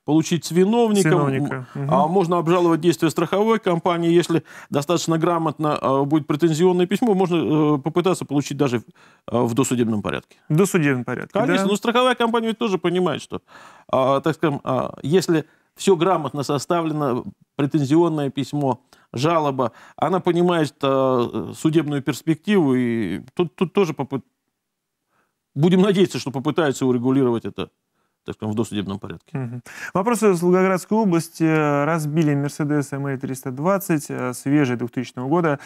получить с виновником. Синовника. А можно обжаловать действия страховой компании. Если достаточно грамотно будет претензионное письмо, можно попытаться получить получить даже э, в досудебном порядке. В досудебном порядке, Конечно, да. но ну, страховая компания ведь тоже понимает, что, а, так скажем, а, если все грамотно составлено, претензионное письмо, жалоба, она понимает а, судебную перспективу, и тут, тут тоже попыт... будем надеяться, что попытаются урегулировать это так скажем, в досудебном порядке. Угу. Вопросы из Волгоградской области. Разбили Mercedes ML320 э, свежий 2000 года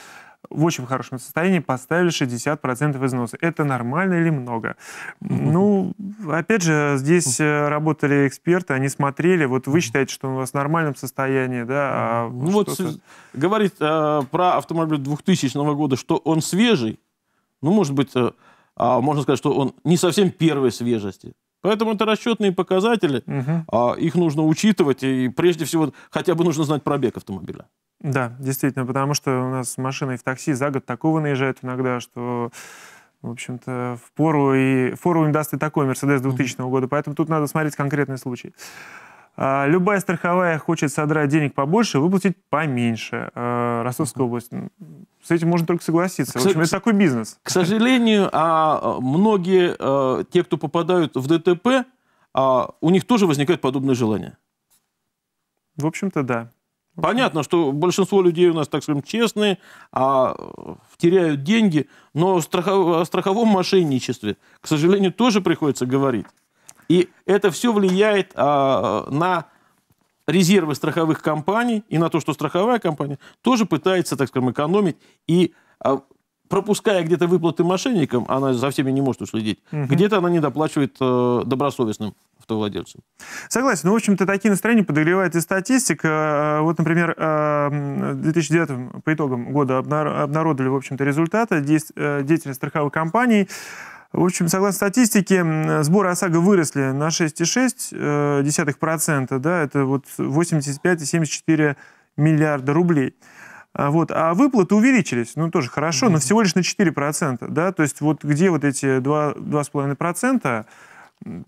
в очень хорошем состоянии, поставили 60% износа. Это нормально или много? Ну, опять же, здесь э, работали эксперты, они смотрели, вот вы считаете, что он у вас в нормальном состоянии, да? А ну вот говорит э, про автомобиль 2000 года, что он свежий, ну, может быть, э, а можно сказать, что он не совсем первой свежести, Поэтому это расчетные показатели, угу. а, их нужно учитывать, и прежде всего хотя бы нужно знать пробег автомобиля. Да, действительно, потому что у нас машины в такси за год такого наезжают иногда, что в общем-то, в пору, и, фору пору им даст и такой Мерседес 2000 -го года. Поэтому тут надо смотреть конкретный случай. А, любая страховая хочет содрать денег побольше, выплатить поменьше. А, Ростовская область. С этим можно только согласиться. В общем, это такой бизнес. К сожалению, а, многие те, кто попадают в ДТП, у них тоже возникает подобное желание. В общем-то, да. Понятно, что большинство людей у нас, так скажем, честные, а теряют деньги, но о страховом мошенничестве, к сожалению, тоже приходится говорить. И это все влияет а, на резервы страховых компаний и на то, что страховая компания тоже пытается, так скажем, экономить и а, пропуская где-то выплаты мошенникам, она за всеми не может уследить, угу. где-то она недоплачивает э, добросовестным автовладельцам. Согласен. Ну, в общем-то, такие настроения подогревает и статистика. Э, вот, например, э, в 2009 по итогам года обнародовали, в общем-то, результаты э, деятельности страховых компаний. В общем, согласно статистике, сборы ОСАГО выросли на 6,6%, э, да, это вот 85,74 миллиарда рублей. А вот. А выплаты увеличились, ну тоже хорошо, но всего лишь на 4%. Да? То есть вот где вот эти 2, 2,5%,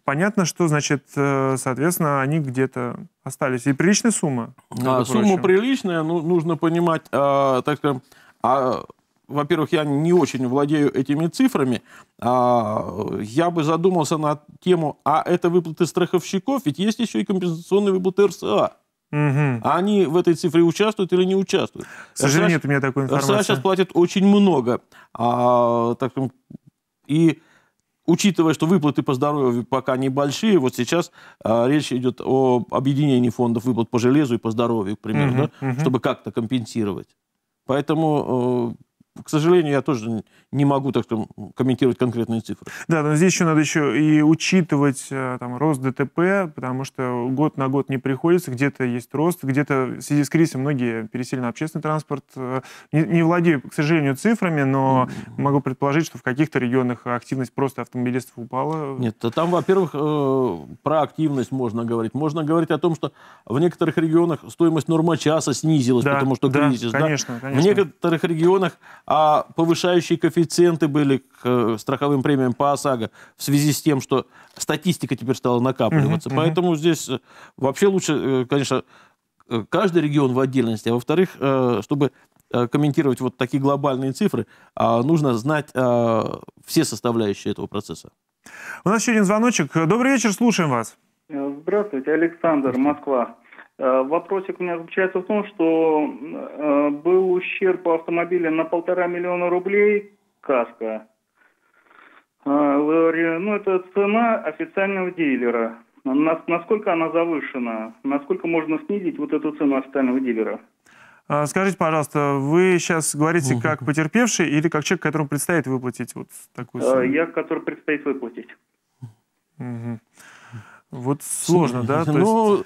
понятно, что значит, э, соответственно, они где-то остались. И приличная сумма. А, сумма прочим. приличная, ну, нужно понимать, а, так скажем, а во-первых, я не очень владею этими цифрами, а, я бы задумался на тему, а это выплаты страховщиков, ведь есть еще и компенсационные выплаты РСА. Угу. А они в этой цифре участвуют или не участвуют? К сожалению, РСА, нет у меня такой а информации. РСА сейчас платят очень много. А, так, и учитывая, что выплаты по здоровью пока небольшие, вот сейчас э, речь идет о объединении фондов выплат по железу и по здоровью, к примеру, угу, да, угу. чтобы как-то компенсировать. Поэтому э, к сожалению, я тоже не могу так комментировать конкретные цифры. Да, но здесь еще надо еще и учитывать э, там, рост ДТП, потому что год на год не приходится, где-то есть рост, где-то в связи с кризисом многие пересели на общественный транспорт. Э, не, не владею, к сожалению, цифрами, но mm-hmm. могу предположить, что в каких-то регионах активность просто автомобилистов упала. Нет, там, во-первых, э, про активность можно говорить. Можно говорить о том, что в некоторых регионах стоимость норма часа снизилась, да, потому что да, кризис. Конечно, да? конечно. В некоторых регионах а повышающие коэффициенты были к э, страховым премиям по ОСАГО в связи с тем, что статистика теперь стала накапливаться. Угу, Поэтому угу. здесь э, вообще лучше, э, конечно, каждый регион в отдельности, а во-вторых, чтобы комментировать вот такие глобальные цифры, а, нужно знать а, все составляющие этого процесса. У нас еще один звоночек. Добрый вечер, слушаем вас. Здравствуйте, Александр, Москва. Э, вопросик у меня заключается в том, что э, был ущерб автомобиля на полтора миллиона рублей каска. Э, ну, это цена официального дилера. Насколько она завышена? Насколько можно снизить вот эту цену официального дилера? Скажите, пожалуйста, вы сейчас говорите как потерпевший или как человек, которому предстоит выплатить вот такую сумму? Я, который предстоит выплатить. Угу. Вот сложно, да? Ну,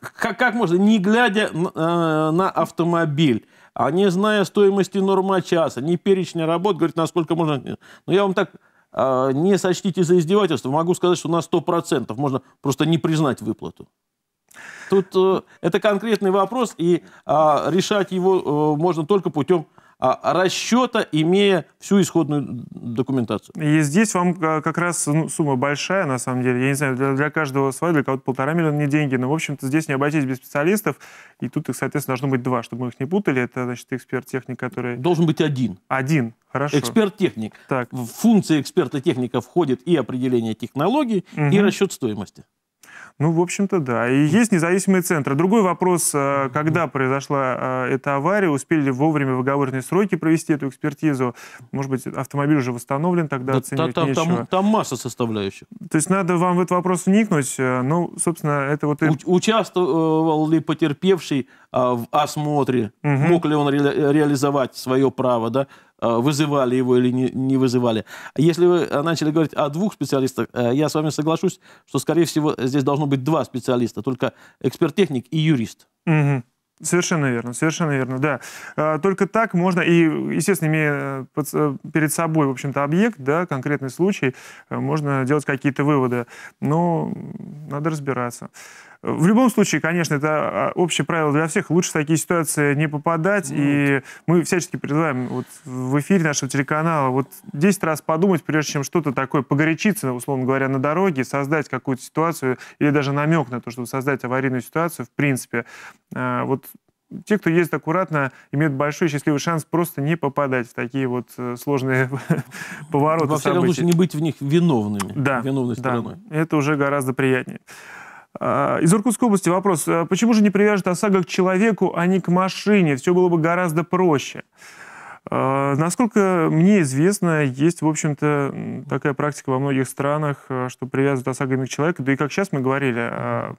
как, как можно, не глядя на, э, на автомобиль, а не зная стоимости норма часа, не перечня работ, говорит, насколько можно... Ну, я вам так э, не сочтите за издевательство, могу сказать, что на 100% можно просто не признать выплату. Тут э, это конкретный вопрос, и э, решать его э, можно только путем а, расчета, имея всю исходную документацию. И здесь вам а, как раз ну, сумма большая, на самом деле. Я не знаю, для, для каждого своего, для кого-то полтора миллиона не деньги, но, в общем-то, здесь не обойтись без специалистов. И тут их, соответственно, должно быть два, чтобы мы их не путали. Это, значит, эксперт-техник, который... Должен быть один. Один. Хорошо. Эксперт-техник. Так. В функции эксперта-техника входит и определение технологий, угу. и расчет стоимости. Ну, в общем-то, да. И есть независимые центры. Другой вопрос, э, когда произошла э, эта авария, успели ли вовремя в оговоренные сроки провести эту экспертизу? Может быть, автомобиль уже восстановлен, тогда да, оценивать та, нечего. Там, там масса составляющих. То есть надо вам в этот вопрос вникнуть. Э, ну, собственно, это вот... И... У, участвовал ли потерпевший а, в осмотре? Угу. Мог ли он ре реализовать свое право, да? Э, вызывали его или не, не вызывали. Если вы э, начали говорить о двух специалистах, э, я с вами соглашусь, что, скорее всего, здесь должно быть два специалиста, только эксперт-техник и юрист. Угу. Совершенно верно, совершенно верно, да. Только так можно, и, естественно, имея перед собой, в общем-то, объект, да, конкретный случай, можно делать какие-то выводы, но надо разбираться. В любом случае, конечно, это а, общее правило для всех. Лучше в такие ситуации не попадать. Mm. И мы всячески призываем вот в эфире нашего телеканала вот 10 раз подумать, прежде чем что-то такое погорячиться, условно говоря, на дороге, создать какую-то ситуацию или даже намек на то, чтобы создать аварийную ситуацию, в принципе. А, вот те, кто ездит аккуратно, имеют большой счастливый шанс просто не попадать в такие вот э, сложные повороты Во всяком случае, не быть в них виновными, да, виновной стороной. Это уже гораздо приятнее. А, из Иркутской области вопрос. Э, почему же не привяжут ОСАГО к человеку, а не к машине? Все было бы гораздо проще. А, насколько мне известно, есть, в общем-то, такая практика во многих странах, э, что привязывают ОСАГО к человеку. Да и как сейчас мы говорили, а,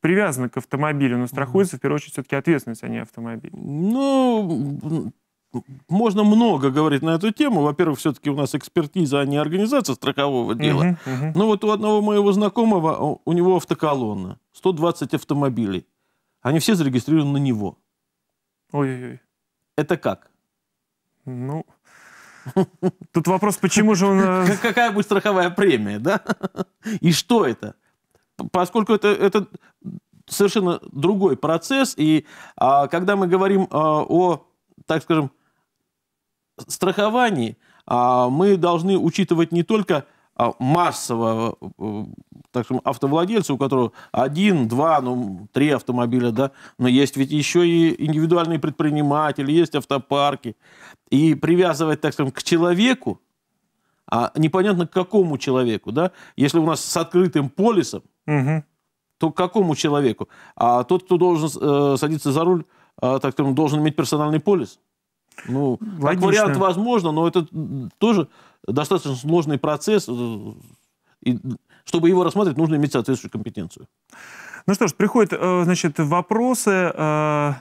привязаны к автомобилю, но страхуется в первую очередь все-таки ответственность, а не автомобиль. Ну, можно много говорить на эту тему. Во-первых, все-таки у нас экспертиза, а не организация страхового дела. Uh-huh, uh-huh. Ну вот у одного моего знакомого, а, у него автоколонна, 120 автомобилей. Они все зарегистрированы на него. Ой-ой-ой. Это как? Ну, тут вопрос, почему же он... Э, какая будет страховая премия, да? И что это? Поскольку это, это совершенно другой процесс, и а, когда мы говорим а, о, так скажем, страховании а, мы должны учитывать не только а, массового э, так скажем, автовладельца, у которого один, два, ну, три автомобиля, да, но есть ведь еще и индивидуальные предприниматели, есть автопарки. И привязывать, так скажем, к человеку, а непонятно к какому человеку, да, если у нас с открытым полисом, угу. то к какому человеку? А тот, кто должен э, садиться за руль, э, так скажем, должен иметь персональный полис. Ну, Логично. как вариант возможно, но это тоже достаточно сложный процесс. Э, и чтобы его рассматривать, нужно иметь соответствующую компетенцию. Ну что ж, приходят, э, значит, вопросы. Э,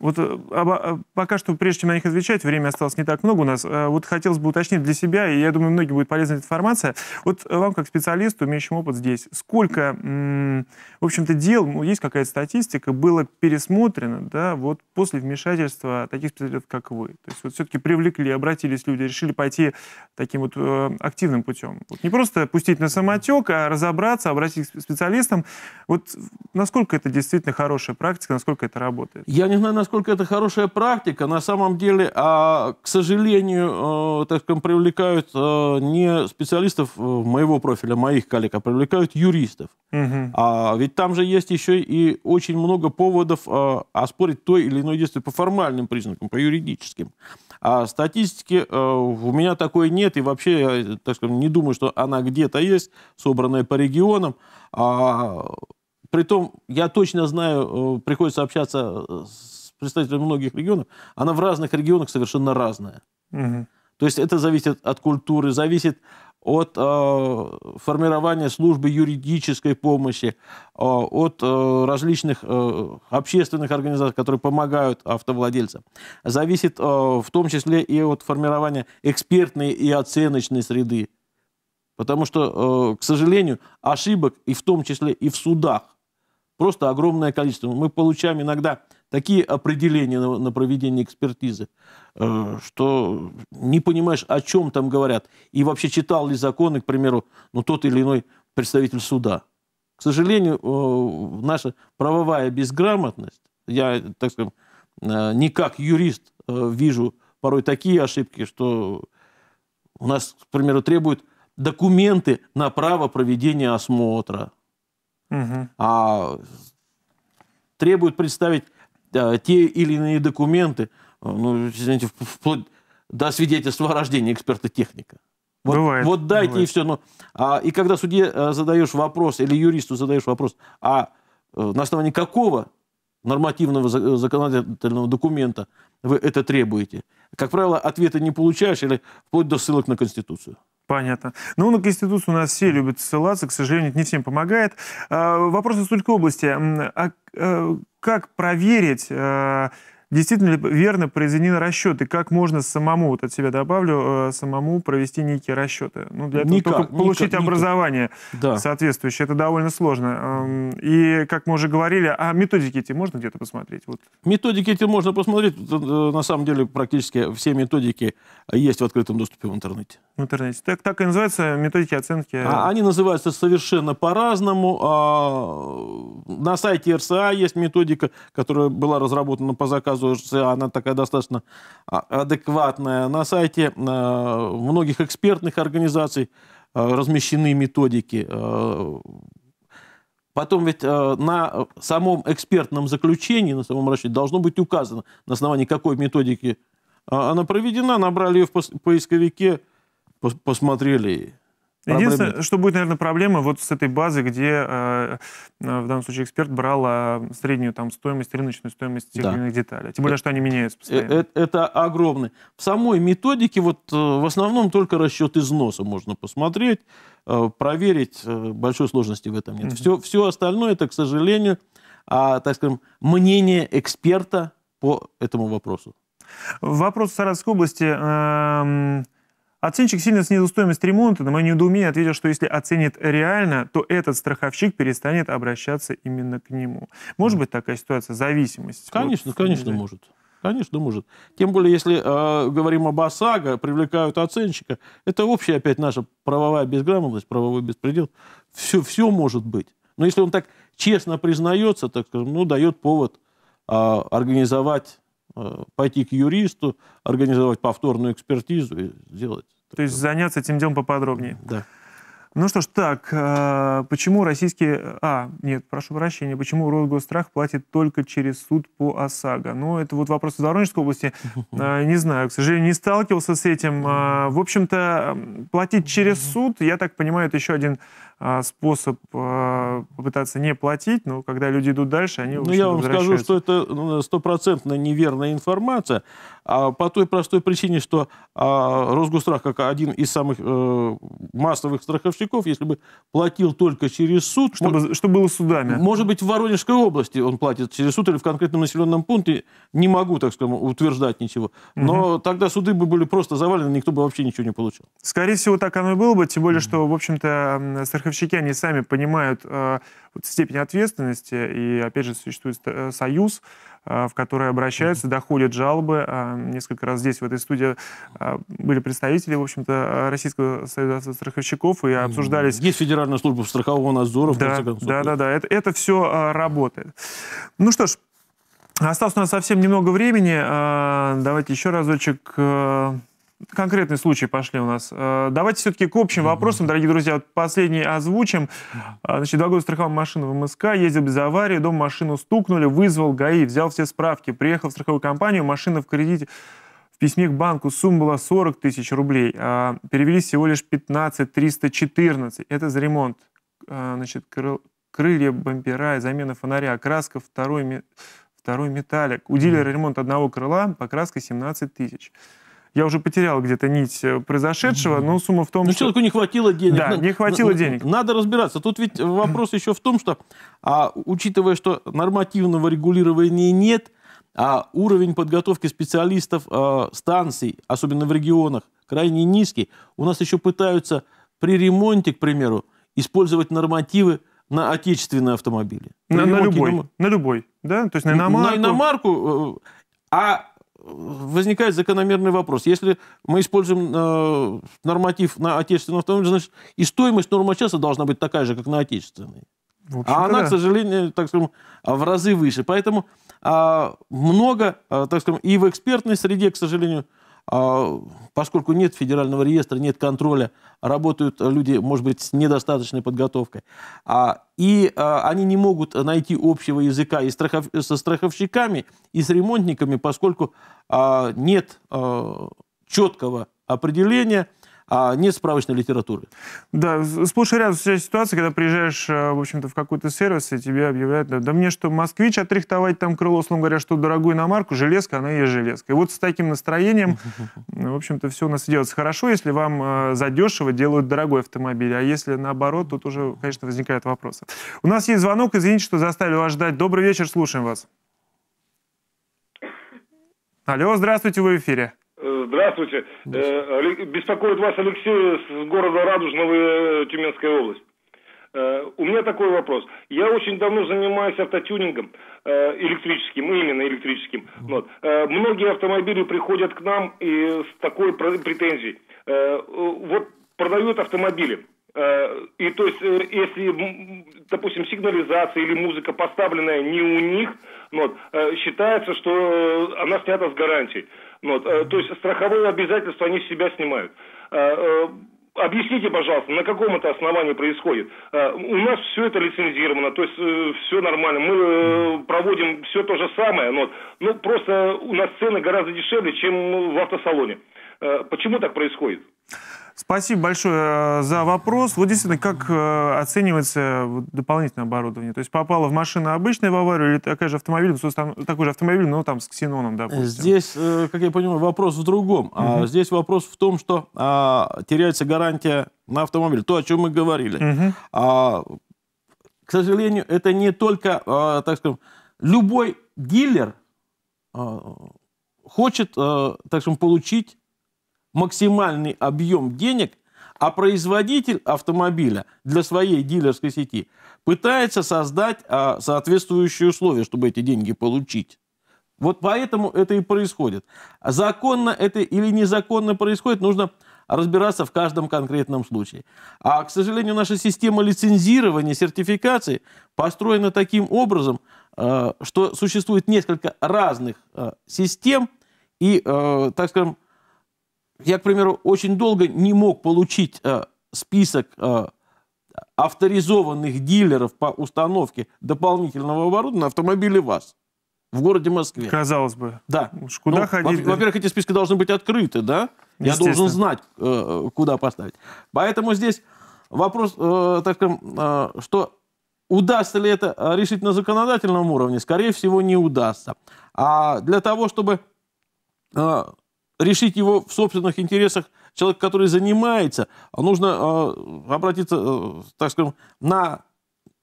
вот э, а, пока что, прежде чем на них отвечать, время осталось не так много у нас. Э, вот хотелось бы уточнить для себя, и я думаю, многим будет полезна эта информация. Вот э, вам, как специалисту, имеющему опыт здесь, сколько, в общем-то, дел, ну, есть какая-то статистика, было пересмотрено, да, вот после вмешательства таких специалистов, как вы? То есть вот все-таки привлекли, обратились люди, решили пойти таким вот активным путем. Вот не просто пустить на самотек, а разобраться, обратиться к специалистам. Вот насколько это действительно хорошая практика, насколько это работает? Я не знаю, насколько это хорошая практика, на самом деле, а, к сожалению, э, так скажем, привлекают э, не специалистов э, моего профиля, моих коллег, а привлекают юристов. Угу. А, ведь там же есть еще и очень много поводов а, оспорить то или иное действие по формальным признакам, по юридическим. А статистики а, у меня такой нет, и вообще я, так скажем, не думаю, что она где-то есть, собранная по регионам. А, Притом, я точно знаю, приходится общаться с представителями многих регионов, она в разных регионах совершенно разная. Угу. То есть это зависит от культуры, зависит от э, формирования службы юридической помощи, э, от э, различных э, общественных организаций, которые помогают автовладельцам. Зависит э, в том числе и от формирования экспертной и оценочной среды. Потому что, э, к сожалению, ошибок и в том числе и в судах Просто огромное количество. Мы получаем иногда такие определения на, на проведение экспертизы, э, что не понимаешь, о чем там говорят. И вообще читал ли законы, к примеру, ну, тот или иной представитель суда. К сожалению, э, наша правовая безграмотность, я, так скажем, э, не как юрист э, вижу порой такие ошибки, что у нас, к примеру, требуют документы на право проведения осмотра а требует представить э, те или иные документы, э, ну, извините, вплоть до свидетельства о рождении эксперта-техника. Вот, бывает, вот дайте бывает. и все. Ну, а, и когда судье э, задаешь вопрос или юристу задаешь вопрос, а на основании какого нормативного законодательного документа вы это требуете, как правило, ответа не получаешь или вплоть до ссылок на Конституцию. Понятно. Ну, на Конституцию у нас все любят ссылаться, к сожалению, это не всем помогает. А, вопрос из Тульской области. А э, как проверить, э, действительно ли верно произведены расчеты? Как можно самому, вот от себя добавлю, э, самому провести некие расчеты? Ну, для этого никак, только получить никак, образование никак. соответствующее. Это довольно сложно. Эм, и, как мы уже говорили, а методики эти можно где-то посмотреть? Вот. Методики эти можно посмотреть. На самом деле, практически все методики есть в открытом доступе в интернете в интернете. Так, так и называются методики оценки. А, они называются совершенно по-разному. А, на сайте РСА есть методика, которая была разработана по заказу РСА. Она такая достаточно а, адекватная. На сайте многих экспертных организаций размещены методики. Потом ведь на самом экспертном заключении, на самом расчете, должно быть указано, на основании какой методики она проведена. Набрали ее в поисковике пос посмотрели. Единственное, проблемы. что будет, наверное, проблема вот с этой базы, где э, э, в данном случае эксперт брал э, среднюю там стоимость, рыночную стоимость тех да. или иных деталей. Тем более, это, что они меняются э, постоянно. Это, это огромный. В самой методике вот э, в основном только расчет износа можно посмотреть, э, проверить. большой сложности в этом нет. Угу. Все, все остальное это, к сожалению, а, так скажем, мнение эксперта по этому вопросу. Вопрос в Саратовской области. Э, Оценщик сильно снизил стоимость ремонта. На мое недоумение ответил, что если оценит реально, то этот страховщик перестанет обращаться именно к нему. Может быть такая ситуация, зависимость? Конечно, вот, конечно, да. может. Конечно, может. Тем более, если э, говорим об ОСАГО, привлекают оценщика, это общая опять наша правовая безграмотность, правовой беспредел. Все, все может быть. Но если он так честно признается, так скажем, ну, дает повод э, организовать Э, пойти к юристу, организовать повторную экспертизу и сделать. То есть заняться этим делом поподробнее. Да. Ну что ж, так, э, почему российские... А, нет, прошу прощения, почему Росгострах платит только через суд по ОСАГО? Ну, это вот вопрос из Воронежской области. Э, не знаю, к сожалению, не сталкивался с этим. В общем-то, платить через суд, я так понимаю, это еще один а, способ а, попытаться не платить, но когда люди идут дальше, они Ну, я вам скажу, что это ну, стопроцентно неверная информация, а по той простой причине, что а, Росгострах, как один из самых э, массовых страховщиков, если бы платил только через суд... Чтобы, может, что было судами. Может быть, в Воронежской области он платит через суд или в конкретном населенном пункте. Не могу, так скажем, утверждать ничего. Но угу. тогда суды бы были просто завалены, никто бы вообще ничего не получил. Скорее всего, так оно и было бы, тем более, угу. что, в общем-то, страховщики поставщики, они сами понимают э, вот степень ответственности, и, опять же, существует э, союз, э, в который обращаются, доходят жалобы. Несколько раз здесь, в этой студии, были представители, в общем-то, Российского союза страховщиков, и обсуждались... Есть Федеральная служба страхового надзора, да, конце концов. Да, да, да, это, это все работает. Ну что ж, осталось у нас совсем немного времени. Давайте еще разочек конкретные случаи пошли у нас. Э, давайте все-таки к общим вопросам, дорогие друзья. последний озвучим. Э, значит, два года страховал машину в МСК, ездил без аварии, дом машину стукнули, вызвал ГАИ, взял все справки, приехал в страховую компанию, машина в кредите. В письме к банку сумма была 40 тысяч рублей, а перевели всего лишь 15 314. Это за ремонт. Э, значит, крылья, бампера, замена фонаря, окраска, второй, второй металлик. У дилера ремонт одного крыла, покраска 17 тысяч я уже потерял где-то нить э, произошедшего, но сумма в том, ну, что... человеку не хватило денег. Да, ну, не хватило надо, ну, денег. Надо разбираться. Тут ведь вопрос еще в том, что, а, учитывая, что нормативного регулирования нет, а уровень подготовки специалистов а, станций, особенно в регионах, крайне низкий, у нас еще пытаются при ремонте, к примеру, использовать нормативы на отечественные автомобили. На, на, любой, на любой, да? То есть на иномарку. На иномарку, э, а возникает закономерный вопрос. Если мы используем э, норматив на отечественном автомобиле, значит, и стоимость нормочаса должна быть такая же, как на отечественной. А она, да. к сожалению, так скажем, а, в разы выше. Поэтому а, много, а, так скажем, и в экспертной среде, к сожалению, а поскольку нет федерального реестра, нет контроля, работают люди, может быть, с недостаточной подготовкой. А, и а, они не могут найти общего языка и страхов... со страховщиками, и с ремонтниками, поскольку нет четкого определения – а не справочной литературы. Да, сплошь и рядом ситуация, когда приезжаешь, э, в общем-то, в какой-то сервис, и тебе объявляют, да, да мне что, москвич, отрихтовать там крыло, условно говоря, что дорогую иномарку, железка, она и есть железка. И вот с таким настроением, в общем-то, все у нас делается хорошо, если вам э, задешево делают дорогой автомобиль, а если наоборот, тут уже, конечно, возникают вопросы. У нас есть звонок, извините, что заставили вас ждать. Добрый вечер, слушаем вас. Алло, здравствуйте, вы в эфире. Э, здравствуйте. Здравствуйте. Э, беспокоит вас Алексей с города Радужного, э, Тюменская область. У меня такой вопрос. Я очень давно занимаюсь автотюнингом электрическим, именно электрическим. Вот. Многие автомобили приходят к нам и с такой претензией. Вот продают автомобили. И то есть, если, допустим, сигнализация или музыка поставленная не у них, вот, считается, что она снята с гарантией. Вот, э, то есть страховые обязательства они с себя снимают. Э, э, объясните, пожалуйста, на каком это основании происходит? У нас все это лицензировано, то есть все нормально. Мы проводим все то же самое, но ну, просто у нас цены гораздо дешевле, чем в автосалоне. Почему так происходит? Спасибо большое э, за вопрос. Вот действительно, как э, оценивается э, дополнительное оборудование? То есть попало в машину обычная в аварию или такая же автомобиль, такой же автомобиль, но там с ксеноном, допустим? Здесь, как я понимаю, вопрос в другом. Угу. Здесь вопрос в том, что а, теряется гарантия на автомобиль. То, о чем мы говорили. Угу. А, к сожалению, это не только, а, так скажем, любой дилер а, хочет, а, так скажем, получить максимальный объем денег, а производитель автомобиля для своей дилерской сети пытается создать а, соответствующие условия, чтобы эти деньги получить. Вот поэтому это и происходит. Законно это или незаконно происходит, нужно разбираться в каждом конкретном случае. А, к сожалению, наша система лицензирования, сертификации построена таким образом, а, что существует несколько разных а, систем и, так скажем, я, к примеру, очень долго не мог получить э, список э, авторизованных дилеров по установке дополнительного оборудования автомобилей ВАЗ в городе Москве. Казалось бы. Да. куда ну, ходить? Во-первых, эти списки должны быть открыты, да? Я должен знать, э, куда поставить. Поэтому здесь вопрос, э, так скажем, э, что удастся ли это э, решить на законодательном уровне? Скорее всего, не удастся. А для того, чтобы э, решить его в собственных интересах человек, который занимается, нужно э, обратиться, э, так скажем, на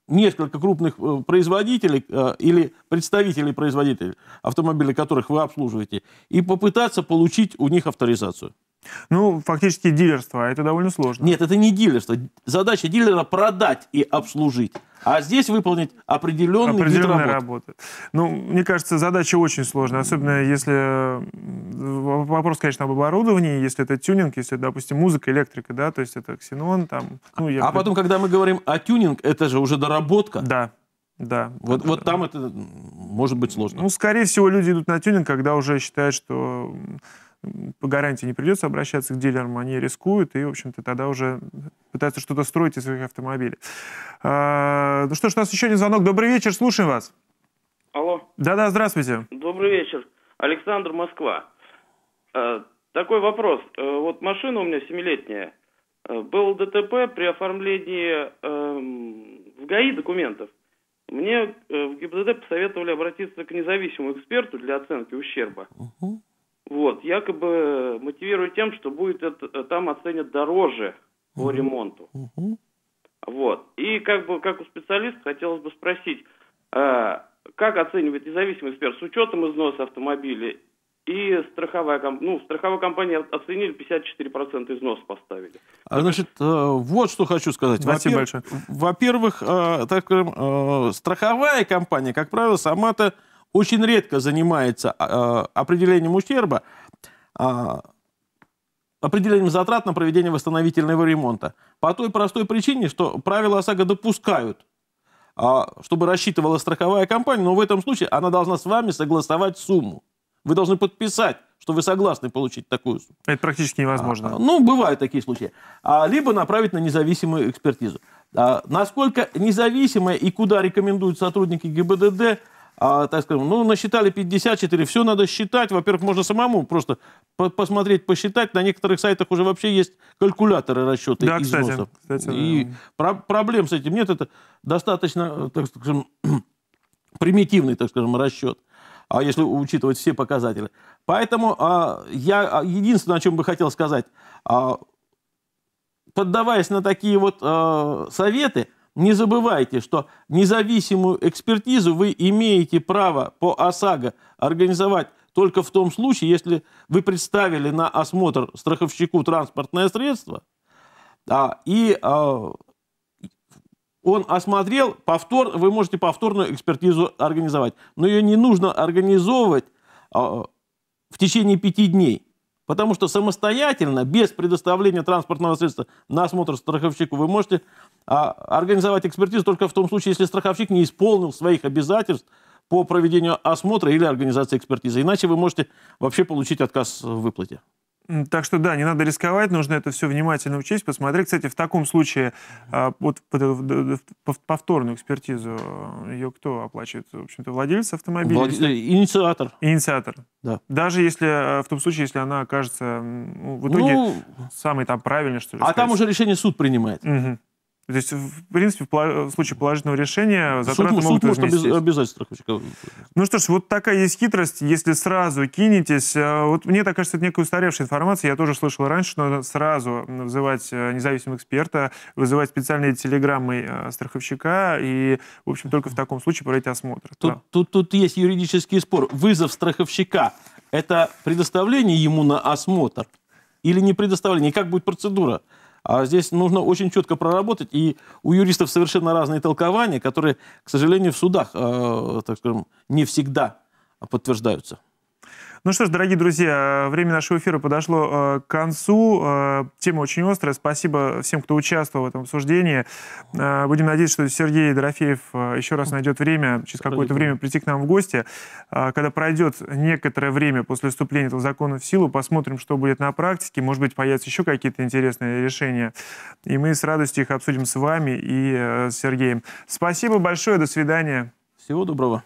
несколько крупных э, производителей э, или представителей производителей автомобилей, которых вы обслуживаете, и попытаться получить у них авторизацию. Ну, фактически дилерство, а это довольно сложно. Нет, это не дилерство. Задача дилера продать и обслужить. А здесь выполнить определенный Определенная вид работы. Ну, мне кажется, задача очень сложная, особенно если вопрос, конечно, об оборудовании, если это тюнинг, если, допустим, музыка, электрика, да, то есть это ксенон, там. Ну, я... А потом, когда мы говорим о тюнинг, это же уже доработка. Да. Да. Вот, да, вот там это может быть сложно. Ну, скорее всего, люди идут на тюнинг, когда уже считают, что по гарантии не придется обращаться к дилерам, они рискуют и, в общем-то, тогда уже пытаются что-то строить из своих автомобилей. А, ну что ж, у нас еще не звонок. Добрый вечер, слушаем вас. Алло. Да-да, здравствуйте. Добрый вечер. Александр, Москва. А, такой вопрос. Э, вот машина у меня семилетняя. Э, был ДТП при оформлении эм, в ГАИ документов. Мне э, в ГИБДД посоветовали обратиться к независимому эксперту для оценки ущерба. Угу. Вот, якобы мотивируют тем, что будет это, э, там оценят дороже по угу. ремонту. Угу. Вот. И как бы как у специалиста хотелось бы спросить, э, как оценивает независимый эксперт с учетом износа автомобиля и страховая компания, ну, страховая компания оценили 54% износ поставили. А, значит, э, вот что хочу сказать. Спасибо Во-первых, большое. Во-первых, э, так, страховая компания, как правило, сама-то очень редко занимается а, а, определением ущерба, а, определением затрат на проведение восстановительного ремонта. По той простой причине, что правила ОСАГО допускают, чтобы рассчитывала страховая компания, но в этом случае она должна с вами согласовать сумму. Вы должны подписать, что вы согласны получить такую сумму. Это практически невозможно. А, ну, бывают такие случаи. А, либо направить на независимую экспертизу. А, насколько независимая и куда рекомендуют сотрудники ГИБДД, а, так скажем, ну, насчитали 54, все надо считать. Во-первых, можно самому просто по посмотреть, посчитать. На некоторых сайтах уже вообще есть калькуляторы расчета да, износов. Кстати, кстати, И да. про проблем с этим нет. Это достаточно, так скажем, примитивный, так скажем, расчет а если учитывать все показатели. Поэтому а, я а, единственное, о чем бы хотел сказать, а, поддаваясь на такие вот а, советы, не забывайте, что независимую экспертизу вы имеете право по ОСАГО организовать только в том случае, если вы представили на осмотр страховщику транспортное средство, а, и а, он осмотрел, повтор, вы можете повторную экспертизу организовать. Но ее не нужно организовывать а, в течение пяти дней. Потому что самостоятельно, без предоставления транспортного средства на осмотр страховщику, вы можете а, организовать экспертизу только в том случае, если страховщик не исполнил своих обязательств по проведению осмотра или организации экспертизы. Иначе вы можете вообще получить отказ в выплате. Так что да, не надо рисковать, нужно это все внимательно учесть, посмотреть. Кстати, в таком случае а, вот э, э, повторную экспертизу э, ее кто оплачивает? В общем-то, владелец автомобиля? Влад... Инициатор. Инициатор. Да. Даже если в том случае, если она окажется ну, в итоге ну, самой там правильной, что ли. А сказать. там уже решение суд принимает. Угу. То есть, в принципе, в случае положительного решения затраты суд, могут суд возместить. может обязать страховщика. Ну что ж, вот такая есть хитрость, если сразу кинетесь. А, вот мне так кажется, это некая устаревшая информация. Я тоже слышал раньше, что сразу вызывать э, независимого эксперта, вызывать специальные телеграммы э, страховщика и, в общем, только в таком случае пройти осмотр. Тут, да. тут, тут есть юридический спор. Вызов страховщика – это предоставление ему на осмотр или не предоставление? И как будет процедура? А здесь нужно очень четко проработать, и у юристов совершенно разные толкования, которые, к сожалению, в судах, э, так скажем, не всегда подтверждаются. Ну что ж, дорогие друзья, э, время нашего эфира подошло э, к концу. Э, тема очень острая. Спасибо всем, кто участвовал в этом обсуждении. Э, будем надеяться, что Сергей Дорофеев э, еще раз найдет время, через какое-то время прийти к нам в гости. Э, когда пройдет некоторое время после вступления этого закона в силу, посмотрим, что будет на практике. Может быть, появятся еще какие-то интересные решения. И мы с радостью их обсудим с вами и с Сергеем. Спасибо большое. До свидания. Всего доброго.